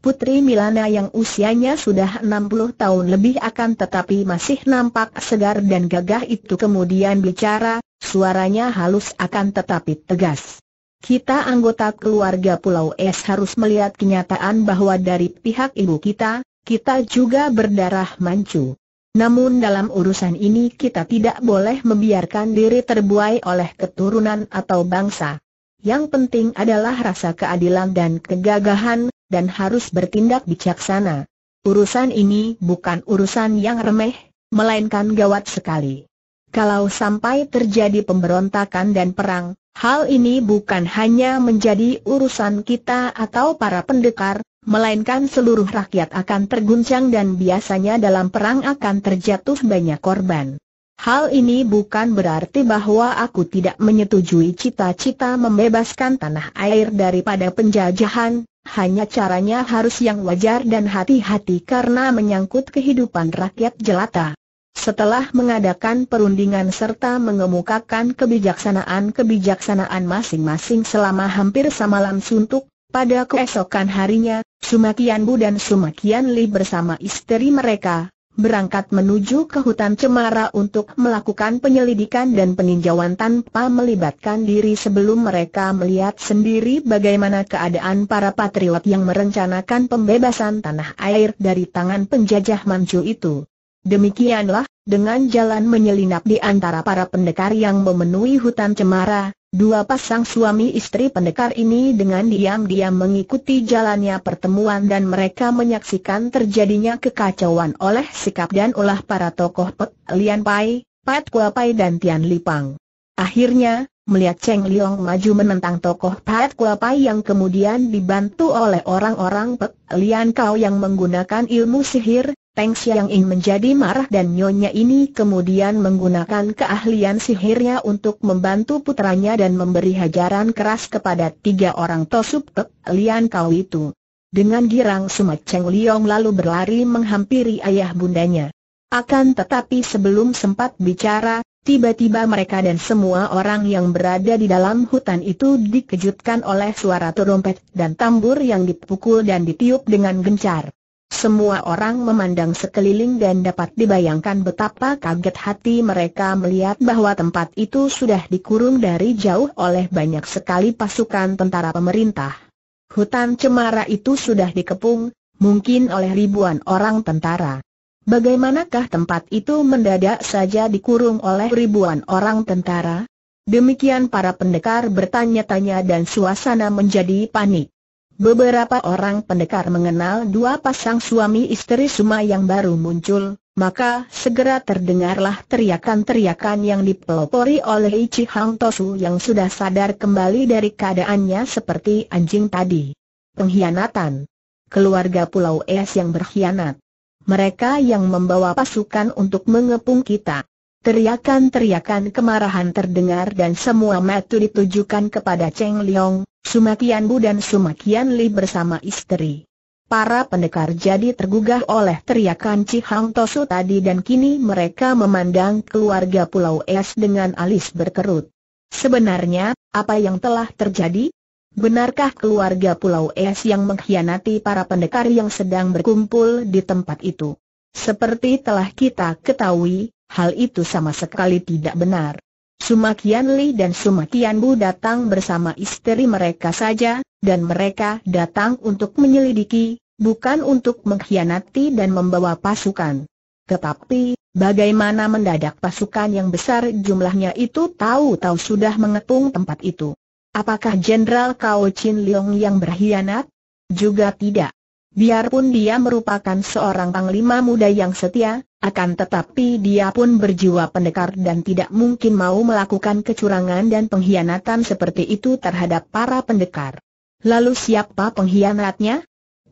Putri Milana yang usianya sudah 60 tahun lebih akan tetapi masih nampak segar dan gagah itu kemudian bicara, suaranya halus akan tetapi tegas. Kita anggota keluarga Pulau Es harus melihat kenyataan bahwa dari pihak ibu kita, kita juga berdarah mancu. Namun dalam urusan ini kita tidak boleh membiarkan diri terbuai oleh keturunan atau bangsa. Yang penting adalah rasa keadilan dan kegagahan, dan harus bertindak bijaksana. Urusan ini bukan urusan yang remeh, melainkan gawat sekali. Kalau sampai terjadi pemberontakan dan perang, hal ini bukan hanya menjadi urusan kita atau para pendekar, melainkan seluruh rakyat akan terguncang dan biasanya dalam perang akan terjatuh banyak korban. Hal ini bukan berarti bahwa aku tidak menyetujui cita-cita membebaskan tanah air daripada penjajahan, hanya caranya harus yang wajar dan hati-hati karena menyangkut kehidupan rakyat jelata. Setelah mengadakan perundingan serta mengemukakan kebijaksanaan-kebijaksanaan masing-masing selama hampir semalam suntuk, pada keesokan harinya, Sumakian Bu dan Sumakian Li bersama istri mereka, berangkat menuju ke hutan cemara untuk melakukan penyelidikan dan peninjauan tanpa melibatkan diri sebelum mereka melihat sendiri bagaimana keadaan para patriot yang merencanakan pembebasan tanah air dari tangan penjajah Manchu itu. Demikianlah, dengan jalan menyelinap di antara para pendekar yang memenuhi hutan cemara, Dua pasang suami istri pendekar ini dengan diam-diam mengikuti jalannya pertemuan dan mereka menyaksikan terjadinya kekacauan oleh sikap dan olah para tokoh Pek Lian Pai, Pat Kua Pai dan Tian Lipang. Akhirnya, melihat Cheng Liong maju menentang tokoh Pat Kua Pai yang kemudian dibantu oleh orang-orang Pek Lian Kau yang menggunakan ilmu sihir, Peng Siang Ing menjadi marah dan nyonya ini kemudian menggunakan keahlian sihirnya untuk membantu putranya dan memberi hajaran keras kepada tiga orang tosup Pek Lian Kau itu. Dengan girang Sumat Cheng Liong lalu berlari menghampiri ayah bundanya. Akan tetapi sebelum sempat bicara, tiba-tiba mereka dan semua orang yang berada di dalam hutan itu dikejutkan oleh suara terompet dan tambur yang dipukul dan ditiup dengan gencar. Semua orang memandang sekeliling dan dapat dibayangkan betapa kaget hati mereka melihat bahwa tempat itu sudah dikurung dari jauh oleh banyak sekali pasukan tentara pemerintah. Hutan cemara itu sudah dikepung, mungkin oleh ribuan orang tentara. Bagaimanakah tempat itu mendadak saja dikurung oleh ribuan orang tentara? Demikian para pendekar bertanya-tanya dan suasana menjadi panik. Beberapa orang pendekar mengenal dua pasang suami istri Suma yang baru muncul, maka segera terdengarlah teriakan-teriakan yang dipelopori oleh Ichi Hang Tosu yang sudah sadar kembali dari keadaannya seperti anjing tadi. Pengkhianatan. Keluarga Pulau Es yang berkhianat. Mereka yang membawa pasukan untuk mengepung kita. Teriakan-teriakan kemarahan terdengar dan semua mata ditujukan kepada Cheng Liang. Sumakian Bu dan Sumakian Li bersama istri. Para pendekar jadi tergugah oleh teriakan Cihang Tosu tadi dan kini mereka memandang keluarga Pulau Es dengan alis berkerut. Sebenarnya, apa yang telah terjadi? Benarkah keluarga Pulau Es yang mengkhianati para pendekar yang sedang berkumpul di tempat itu? Seperti telah kita ketahui, hal itu sama sekali tidak benar. Sumakian Li dan Sumakian Bu datang bersama istri mereka saja, dan mereka datang untuk menyelidiki, bukan untuk mengkhianati dan membawa pasukan. Tetapi, bagaimana mendadak pasukan yang besar jumlahnya itu tahu-tahu sudah mengepung tempat itu? Apakah Jenderal Kao Chin Leong yang berkhianat? Juga tidak. Biarpun dia merupakan seorang panglima muda yang setia, akan tetapi dia pun berjiwa pendekar dan tidak mungkin mau melakukan kecurangan dan pengkhianatan seperti itu terhadap para pendekar. Lalu siapa pengkhianatnya?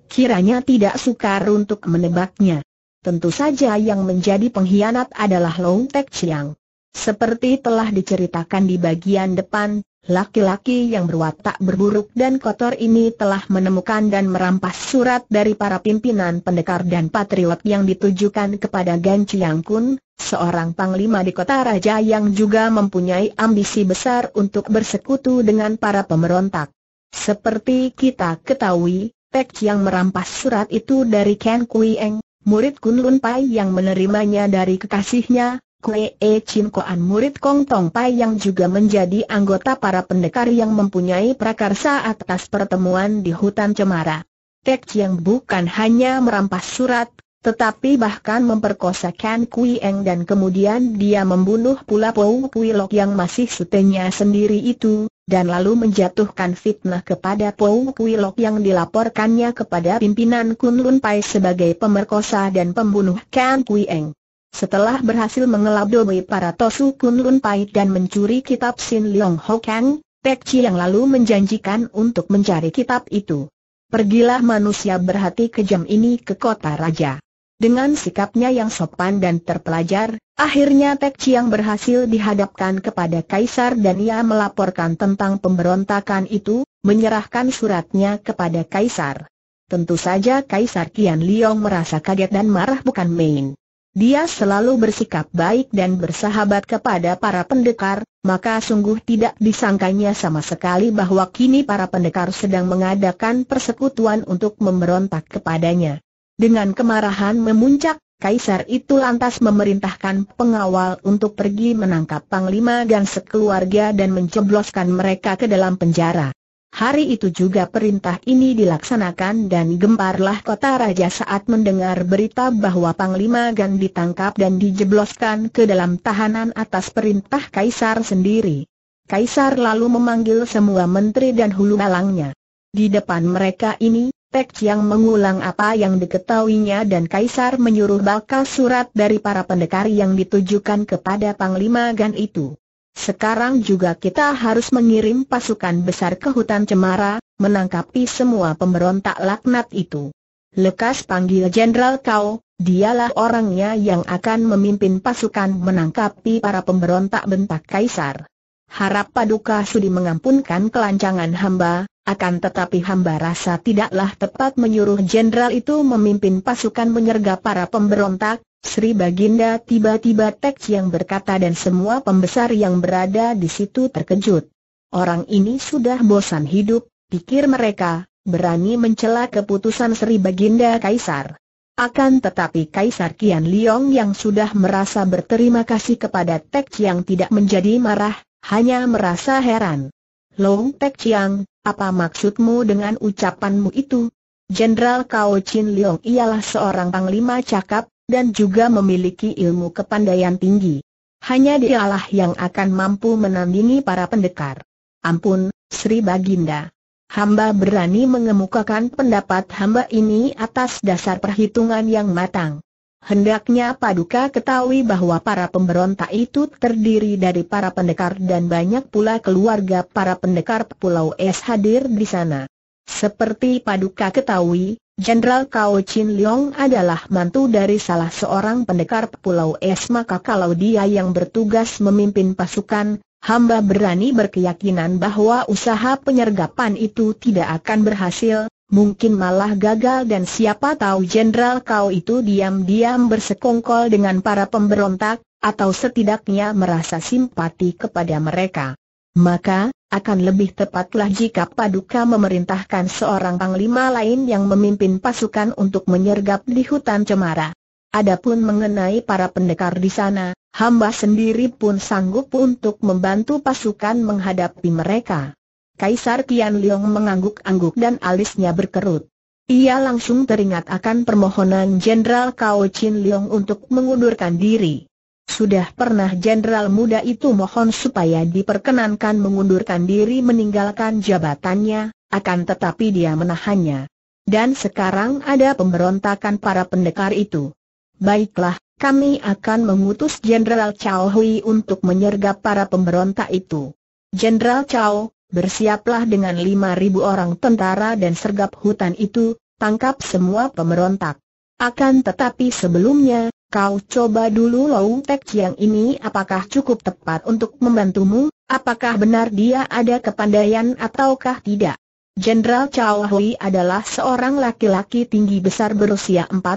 Kiranya tidak sukar untuk menebaknya. Tentu saja yang menjadi pengkhianat adalah Long Tek Chiang. Seperti telah diceritakan di bagian depan, Laki-laki yang berwatak berburuk dan kotor ini telah menemukan dan merampas surat dari para pimpinan pendekar dan patriot yang ditujukan kepada Gan Chiang Kun, seorang panglima di kota raja yang juga mempunyai ambisi besar untuk bersekutu dengan para pemberontak. Seperti kita ketahui, Pek yang merampas surat itu dari Ken Kui Eng, murid Kun Lun Pai yang menerimanya dari kekasihnya, Kue E Chin Koan murid Kong Tong Pai yang juga menjadi anggota para pendekar yang mempunyai prakarsa atas pertemuan di hutan cemara. Tek Chiang bukan hanya merampas surat, tetapi bahkan memperkosa Kan Kui Eng dan kemudian dia membunuh pula Pou Kui Lok yang masih sutenya sendiri itu, dan lalu menjatuhkan fitnah kepada Pou Kui Lok yang dilaporkannya kepada pimpinan Kun Lun Pai sebagai pemerkosa dan pembunuh Kan Kui Eng. Setelah berhasil mengelabui para Tosu Kun Lun Pai dan mencuri kitab Sin Leong Ho Kang, Pek Chi yang lalu menjanjikan untuk mencari kitab itu. Pergilah manusia berhati kejam ini ke kota raja. Dengan sikapnya yang sopan dan terpelajar, akhirnya Pek Chi yang berhasil dihadapkan kepada Kaisar dan ia melaporkan tentang pemberontakan itu, menyerahkan suratnya kepada Kaisar. Tentu saja Kaisar Qian Liong merasa kaget dan marah bukan main dia selalu bersikap baik dan bersahabat kepada para pendekar, maka sungguh tidak disangkanya sama sekali bahwa kini para pendekar sedang mengadakan persekutuan untuk memberontak kepadanya. Dengan kemarahan memuncak, Kaisar itu lantas memerintahkan pengawal untuk pergi menangkap Panglima dan sekeluarga dan mencobloskan mereka ke dalam penjara. Hari itu juga perintah ini dilaksanakan dan gemparlah kota raja saat mendengar berita bahwa Panglima Gan ditangkap dan dijebloskan ke dalam tahanan atas perintah Kaisar sendiri. Kaisar lalu memanggil semua menteri dan hulu malangnya. Di depan mereka ini, Pek Chiang mengulang apa yang diketahuinya dan Kaisar menyuruh bakal surat dari para pendekar yang ditujukan kepada Panglima Gan itu. Sekarang juga kita harus mengirim pasukan besar ke hutan cemara, menangkapi semua pemberontak laknat itu. Lekas panggil Jenderal Kau, dialah orangnya yang akan memimpin pasukan menangkapi para pemberontak bentak Kaisar. Harap Paduka Sudi mengampunkan kelancangan hamba, akan tetapi hamba rasa tidaklah tepat menyuruh jenderal itu memimpin pasukan menyergap para pemberontak, Sri Baginda tiba-tiba teks yang berkata dan semua pembesar yang berada di situ terkejut. Orang ini sudah bosan hidup, pikir mereka, berani mencela keputusan Sri Baginda Kaisar. Akan tetapi Kaisar Kian Liong yang sudah merasa berterima kasih kepada Tek yang tidak menjadi marah, hanya merasa heran. Long Tek Chiang, apa maksudmu dengan ucapanmu itu? Jenderal Kao Chin Liong ialah seorang panglima cakap, dan juga memiliki ilmu kepandaian tinggi. Hanya dialah yang akan mampu menandingi para pendekar. Ampun, Sri Baginda. Hamba berani mengemukakan pendapat hamba ini atas dasar perhitungan yang matang. Hendaknya Paduka ketahui bahwa para pemberontak itu terdiri dari para pendekar dan banyak pula keluarga para pendekar Pulau Es hadir di sana. Seperti Paduka ketahui, Jenderal Kao Chin Leong adalah mantu dari salah seorang pendekar Pulau Es maka kalau dia yang bertugas memimpin pasukan, hamba berani berkeyakinan bahwa usaha penyergapan itu tidak akan berhasil, mungkin malah gagal dan siapa tahu Jenderal Kao itu diam-diam bersekongkol dengan para pemberontak, atau setidaknya merasa simpati kepada mereka. Maka, akan lebih tepatlah jika Paduka memerintahkan seorang panglima lain yang memimpin pasukan untuk menyergap di hutan cemara. Adapun mengenai para pendekar di sana, hamba sendiri pun sanggup untuk membantu pasukan menghadapi mereka. Kaisar Tian Liong mengangguk-angguk dan alisnya berkerut. Ia langsung teringat akan permohonan Jenderal Kao Chin Liong untuk mengundurkan diri. Sudah pernah jenderal muda itu mohon supaya diperkenankan mengundurkan diri meninggalkan jabatannya, akan tetapi dia menahannya. Dan sekarang ada pemberontakan para pendekar itu. Baiklah, kami akan mengutus Jenderal Chao Hui untuk menyergap para pemberontak itu. Jenderal Chao, bersiaplah dengan lima ribu orang tentara dan sergap hutan itu, tangkap semua pemberontak. Akan tetapi sebelumnya, Kau coba dulu Lou Tek Chiang ini apakah cukup tepat untuk membantumu, apakah benar dia ada kepandaian ataukah tidak. Jenderal Chow Hui adalah seorang laki-laki tinggi besar berusia 45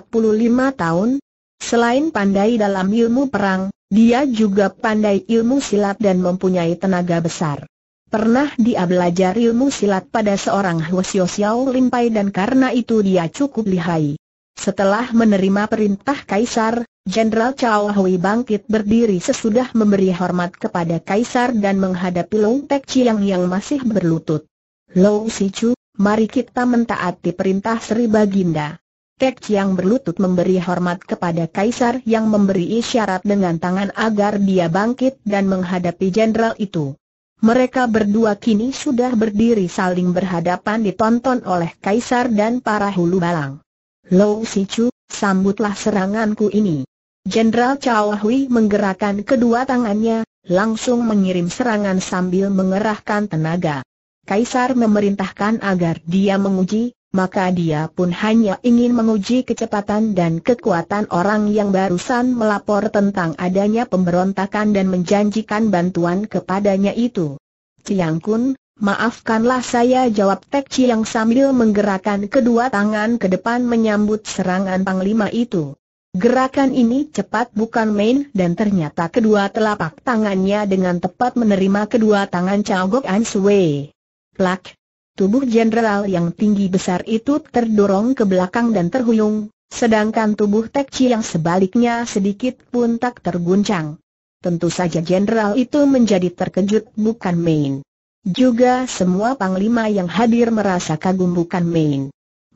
tahun. Selain pandai dalam ilmu perang, dia juga pandai ilmu silat dan mempunyai tenaga besar. Pernah dia belajar ilmu silat pada seorang Hwasyo Xiao Limpai dan karena itu dia cukup lihai. Setelah menerima perintah Kaisar, Jenderal Chao Hui bangkit berdiri sesudah memberi hormat kepada Kaisar dan menghadapi Long Tek Chiang yang masih berlutut. Low Chu, mari kita mentaati perintah Sri Baginda. Tek Chiang berlutut memberi hormat kepada Kaisar yang memberi isyarat dengan tangan agar dia bangkit dan menghadapi jenderal itu. Mereka berdua kini sudah berdiri saling berhadapan ditonton oleh Kaisar dan para hulu balang. Low Sichu, sambutlah seranganku ini. Jenderal Chao Hui menggerakkan kedua tangannya, langsung mengirim serangan sambil mengerahkan tenaga. Kaisar memerintahkan agar dia menguji, maka dia pun hanya ingin menguji kecepatan dan kekuatan orang yang barusan melapor tentang adanya pemberontakan dan menjanjikan bantuan kepadanya itu. Ciang Kun, Maafkanlah saya jawab Tek yang sambil menggerakkan kedua tangan ke depan menyambut serangan Panglima itu. Gerakan ini cepat bukan main dan ternyata kedua telapak tangannya dengan tepat menerima kedua tangan Chao Gok An Sui. Plak! Tubuh jenderal yang tinggi besar itu terdorong ke belakang dan terhuyung, sedangkan tubuh Tek yang sebaliknya sedikit pun tak terguncang. Tentu saja jenderal itu menjadi terkejut bukan main. Juga semua panglima yang hadir merasa kagum bukan main.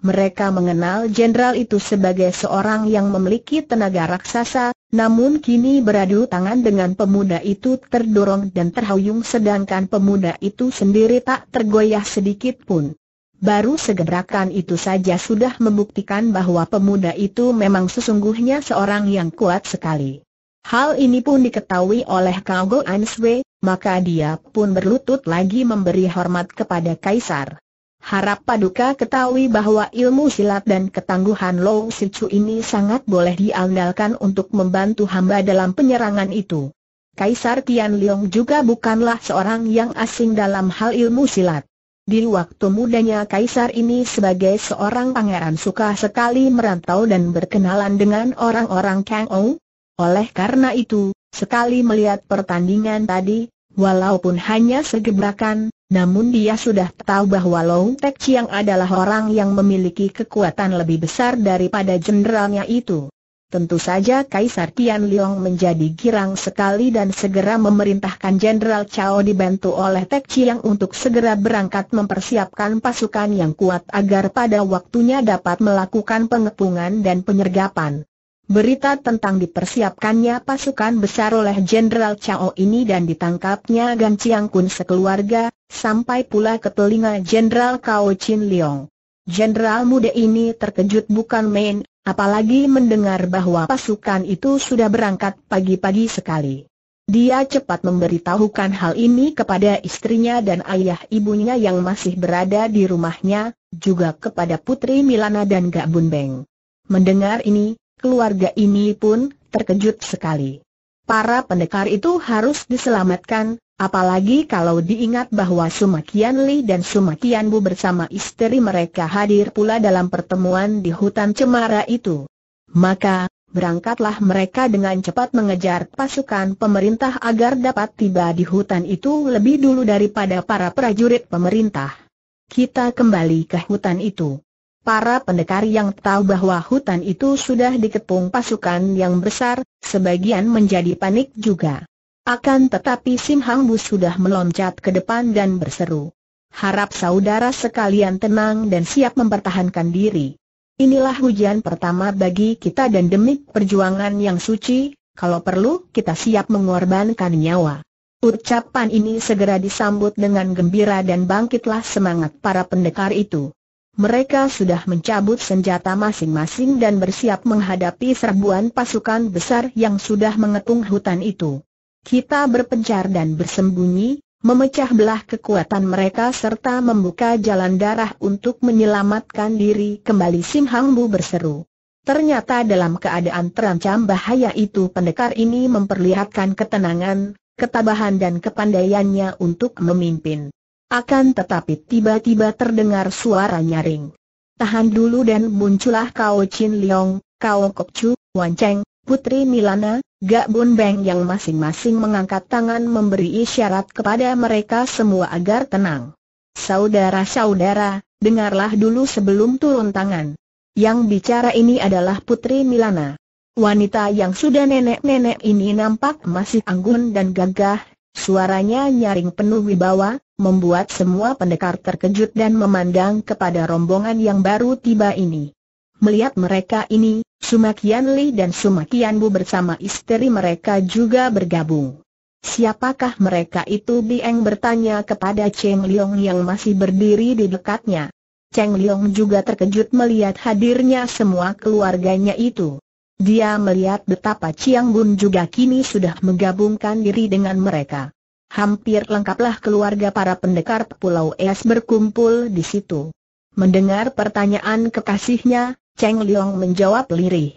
Mereka mengenal jenderal itu sebagai seorang yang memiliki tenaga raksasa, namun kini beradu tangan dengan pemuda itu terdorong dan terhuyung sedangkan pemuda itu sendiri tak tergoyah sedikit pun. Baru segerakan itu saja sudah membuktikan bahwa pemuda itu memang sesungguhnya seorang yang kuat sekali. Hal ini pun diketahui oleh Kago Answe, maka dia pun berlutut lagi memberi hormat kepada Kaisar. Harap Paduka ketahui bahwa ilmu silat dan ketangguhan Lou Sichu ini sangat boleh diandalkan untuk membantu hamba dalam penyerangan itu. Kaisar Tian Liang juga bukanlah seorang yang asing dalam hal ilmu silat. Di waktu mudanya Kaisar ini sebagai seorang pangeran suka sekali merantau dan berkenalan dengan orang-orang Kang Ou. Oleh karena itu, sekali melihat pertandingan tadi, Walaupun hanya segebrakan, namun dia sudah tahu bahwa Long Tek Chiang adalah orang yang memiliki kekuatan lebih besar daripada jenderalnya itu. Tentu saja Kaisar Tian Liong menjadi girang sekali dan segera memerintahkan Jenderal Cao dibantu oleh Tek Chiang untuk segera berangkat mempersiapkan pasukan yang kuat agar pada waktunya dapat melakukan pengepungan dan penyergapan. Berita tentang dipersiapkannya pasukan besar oleh Jenderal Chao ini dan ditangkapnya Gan Chiang Kun sekeluarga, sampai pula ke telinga Jenderal Cao Chin Leong. Jenderal muda ini terkejut bukan main, apalagi mendengar bahwa pasukan itu sudah berangkat pagi-pagi sekali. Dia cepat memberitahukan hal ini kepada istrinya dan ayah ibunya yang masih berada di rumahnya, juga kepada putri Milana dan Gak Beng. Mendengar ini, keluarga ini pun terkejut sekali. Para pendekar itu harus diselamatkan, apalagi kalau diingat bahwa Sumakian Li dan Sumakian Bu bersama istri mereka hadir pula dalam pertemuan di hutan cemara itu. Maka, berangkatlah mereka dengan cepat mengejar pasukan pemerintah agar dapat tiba di hutan itu lebih dulu daripada para prajurit pemerintah. Kita kembali ke hutan itu. Para pendekar yang tahu bahwa hutan itu sudah dikepung pasukan yang besar, sebagian menjadi panik juga. Akan tetapi Sim Hang Bu sudah meloncat ke depan dan berseru. Harap saudara sekalian tenang dan siap mempertahankan diri. Inilah hujan pertama bagi kita dan demi perjuangan yang suci, kalau perlu kita siap mengorbankan nyawa. Ucapan ini segera disambut dengan gembira dan bangkitlah semangat para pendekar itu mereka sudah mencabut senjata masing-masing dan bersiap menghadapi serbuan pasukan besar yang sudah mengepung hutan itu. Kita berpencar dan bersembunyi, memecah belah kekuatan mereka serta membuka jalan darah untuk menyelamatkan diri kembali Sim Hang Bu berseru. Ternyata dalam keadaan terancam bahaya itu pendekar ini memperlihatkan ketenangan, ketabahan dan kepandaiannya untuk memimpin. Akan tetapi tiba-tiba terdengar suara nyaring. Tahan dulu dan muncullah Kao Chin Leong, Kao Kok Chu, Wan Cheng, Putri Milana, Gak Bun Beng yang masing-masing mengangkat tangan memberi isyarat kepada mereka semua agar tenang. Saudara-saudara, dengarlah dulu sebelum turun tangan. Yang bicara ini adalah Putri Milana. Wanita yang sudah nenek-nenek ini nampak masih anggun dan gagah, suaranya nyaring penuh wibawa, membuat semua pendekar terkejut dan memandang kepada rombongan yang baru tiba ini. Melihat mereka ini, Sumakian Li dan Sumakian Bu bersama istri mereka juga bergabung. Siapakah mereka itu Bieng bertanya kepada Cheng Liong yang masih berdiri di dekatnya. Cheng Liong juga terkejut melihat hadirnya semua keluarganya itu. Dia melihat betapa Chiang Bun juga kini sudah menggabungkan diri dengan mereka. Hampir lengkaplah keluarga para pendekar Pulau Es berkumpul di situ. Mendengar pertanyaan kekasihnya, Cheng Liong menjawab lirih.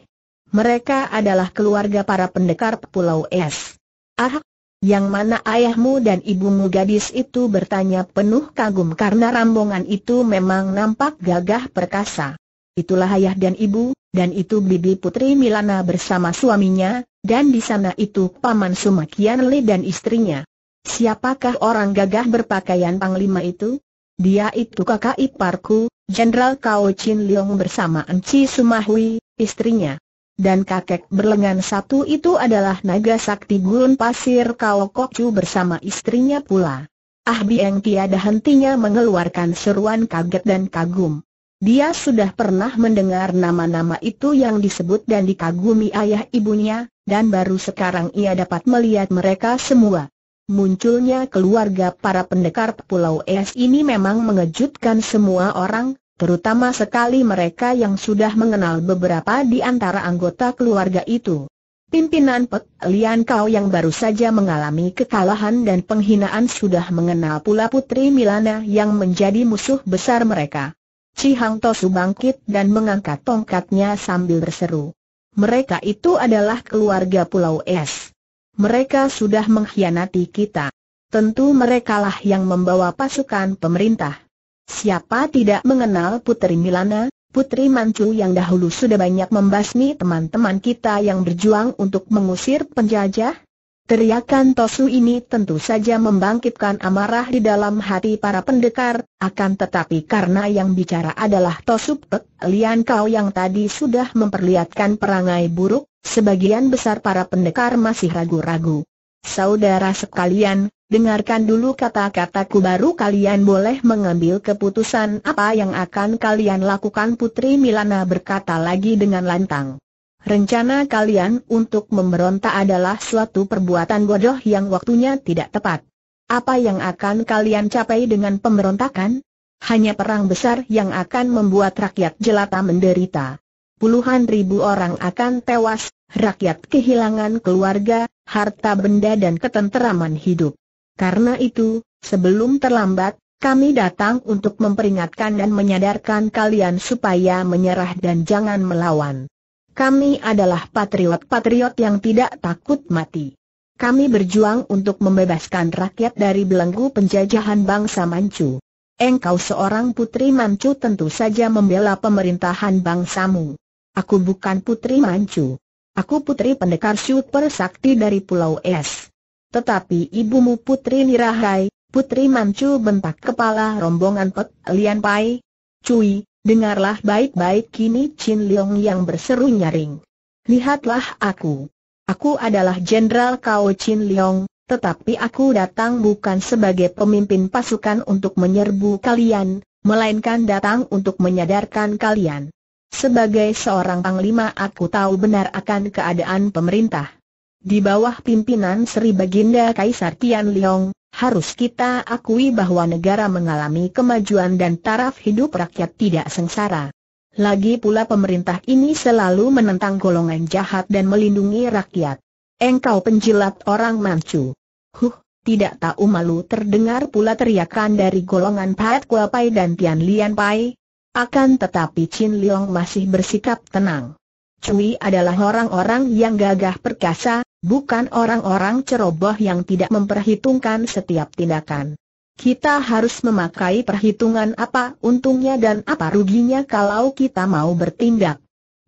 Mereka adalah keluarga para pendekar Pulau Es. Ah, yang mana ayahmu dan ibumu gadis itu bertanya penuh kagum karena rombongan itu memang nampak gagah perkasa. Itulah ayah dan ibu, dan itu bibi putri Milana bersama suaminya, dan di sana itu paman Sumakian Li dan istrinya. Siapakah orang gagah berpakaian panglima itu? Dia itu kakak iparku, Jenderal Kao Chin Leong bersama Enci Sumahui, istrinya. Dan kakek berlengan satu itu adalah naga sakti gurun pasir Kao Chu bersama istrinya pula. Ah Bieng tiada hentinya mengeluarkan seruan kaget dan kagum. Dia sudah pernah mendengar nama-nama itu yang disebut dan dikagumi ayah ibunya, dan baru sekarang ia dapat melihat mereka semua. Munculnya keluarga para pendekar Pulau Es ini memang mengejutkan semua orang, terutama sekali mereka yang sudah mengenal beberapa di antara anggota keluarga itu. Pimpinan Pek Lian Kau yang baru saja mengalami kekalahan dan penghinaan sudah mengenal pula Putri Milana yang menjadi musuh besar mereka. Chi Hang Tosu bangkit dan mengangkat tongkatnya sambil berseru. Mereka itu adalah keluarga Pulau Es mereka sudah mengkhianati kita. Tentu merekalah yang membawa pasukan pemerintah. Siapa tidak mengenal Putri Milana, Putri Mancu yang dahulu sudah banyak membasmi teman-teman kita yang berjuang untuk mengusir penjajah? Teriakan Tosu ini tentu saja membangkitkan amarah di dalam hati para pendekar, akan tetapi karena yang bicara adalah Tosu Pek Lian Kau yang tadi sudah memperlihatkan perangai buruk, sebagian besar para pendekar masih ragu-ragu. Saudara sekalian, dengarkan dulu kata-kataku baru kalian boleh mengambil keputusan apa yang akan kalian lakukan Putri Milana berkata lagi dengan lantang. Rencana kalian untuk memberontak adalah suatu perbuatan bodoh yang waktunya tidak tepat. Apa yang akan kalian capai dengan pemberontakan? Hanya perang besar yang akan membuat rakyat jelata menderita. Puluhan ribu orang akan tewas, rakyat kehilangan keluarga, harta benda dan ketenteraman hidup. Karena itu, sebelum terlambat, kami datang untuk memperingatkan dan menyadarkan kalian supaya menyerah dan jangan melawan. Kami adalah patriot-patriot yang tidak takut mati. Kami berjuang untuk membebaskan rakyat dari belenggu penjajahan bangsa Manchu. Engkau seorang putri Manchu tentu saja membela pemerintahan bangsamu. Aku bukan putri Manchu. Aku putri pendekar super sakti dari Pulau Es. Tetapi ibumu putri Nirahai, putri Manchu bentak kepala rombongan Pek Lian Pai. Cui, Dengarlah baik-baik kini Chin Leong yang berseru nyaring. Lihatlah aku. Aku adalah Jenderal Kao Chin Leong, tetapi aku datang bukan sebagai pemimpin pasukan untuk menyerbu kalian, melainkan datang untuk menyadarkan kalian. Sebagai seorang panglima aku tahu benar akan keadaan pemerintah. Di bawah pimpinan Sri Baginda Kaisar Tian Leong, harus kita akui bahwa negara mengalami kemajuan dan taraf hidup rakyat tidak sengsara. Lagi pula pemerintah ini selalu menentang golongan jahat dan melindungi rakyat. Engkau penjilat orang mancu. Huh, tidak tahu malu terdengar pula teriakan dari golongan pahat Kua Pai dan Tian Lian Pai. Akan tetapi Chin Leong masih bersikap tenang. Cui adalah orang-orang yang gagah perkasa, Bukan orang-orang ceroboh yang tidak memperhitungkan setiap tindakan. Kita harus memakai perhitungan apa untungnya dan apa ruginya kalau kita mau bertindak.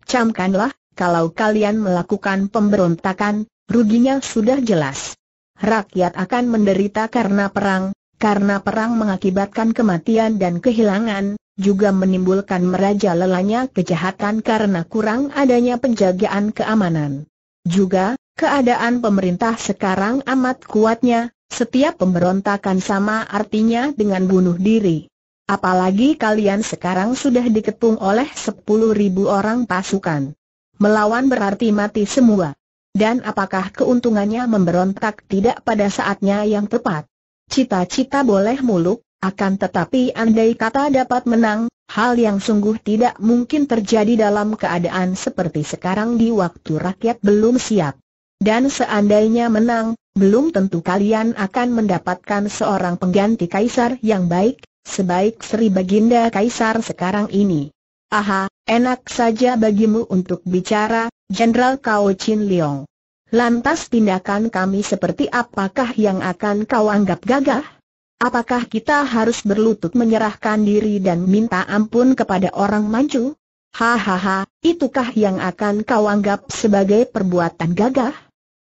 Camkanlah, kalau kalian melakukan pemberontakan, ruginya sudah jelas. Rakyat akan menderita karena perang, karena perang mengakibatkan kematian dan kehilangan, juga menimbulkan merajalelanya kejahatan karena kurang adanya penjagaan keamanan. Juga, keadaan pemerintah sekarang amat kuatnya, setiap pemberontakan sama artinya dengan bunuh diri. Apalagi kalian sekarang sudah diketung oleh 10.000 orang pasukan. Melawan berarti mati semua. Dan apakah keuntungannya memberontak tidak pada saatnya yang tepat? Cita-cita boleh muluk, akan tetapi andai kata dapat menang, Hal yang sungguh tidak mungkin terjadi dalam keadaan seperti sekarang di waktu rakyat belum siap. Dan seandainya menang, belum tentu kalian akan mendapatkan seorang pengganti kaisar yang baik, sebaik Sri Baginda Kaisar sekarang ini. Aha, enak saja bagimu untuk bicara, Jenderal Kao Chin Leong. Lantas tindakan kami seperti apakah yang akan kau anggap gagah? Apakah kita harus berlutut menyerahkan diri dan minta ampun kepada orang mancu? Hahaha, itukah yang akan kau anggap sebagai perbuatan gagah?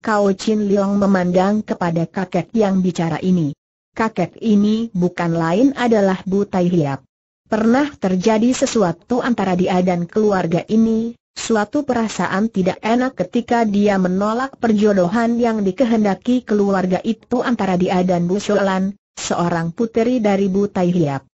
Kau Chin Leong memandang kepada kakek yang bicara ini. Kakek ini bukan lain adalah Bu Tai Hiap. Pernah terjadi sesuatu antara dia dan keluarga ini, suatu perasaan tidak enak ketika dia menolak perjodohan yang dikehendaki keluarga itu antara dia dan Bu Sholan, seorang puteri dari Butai Hiap.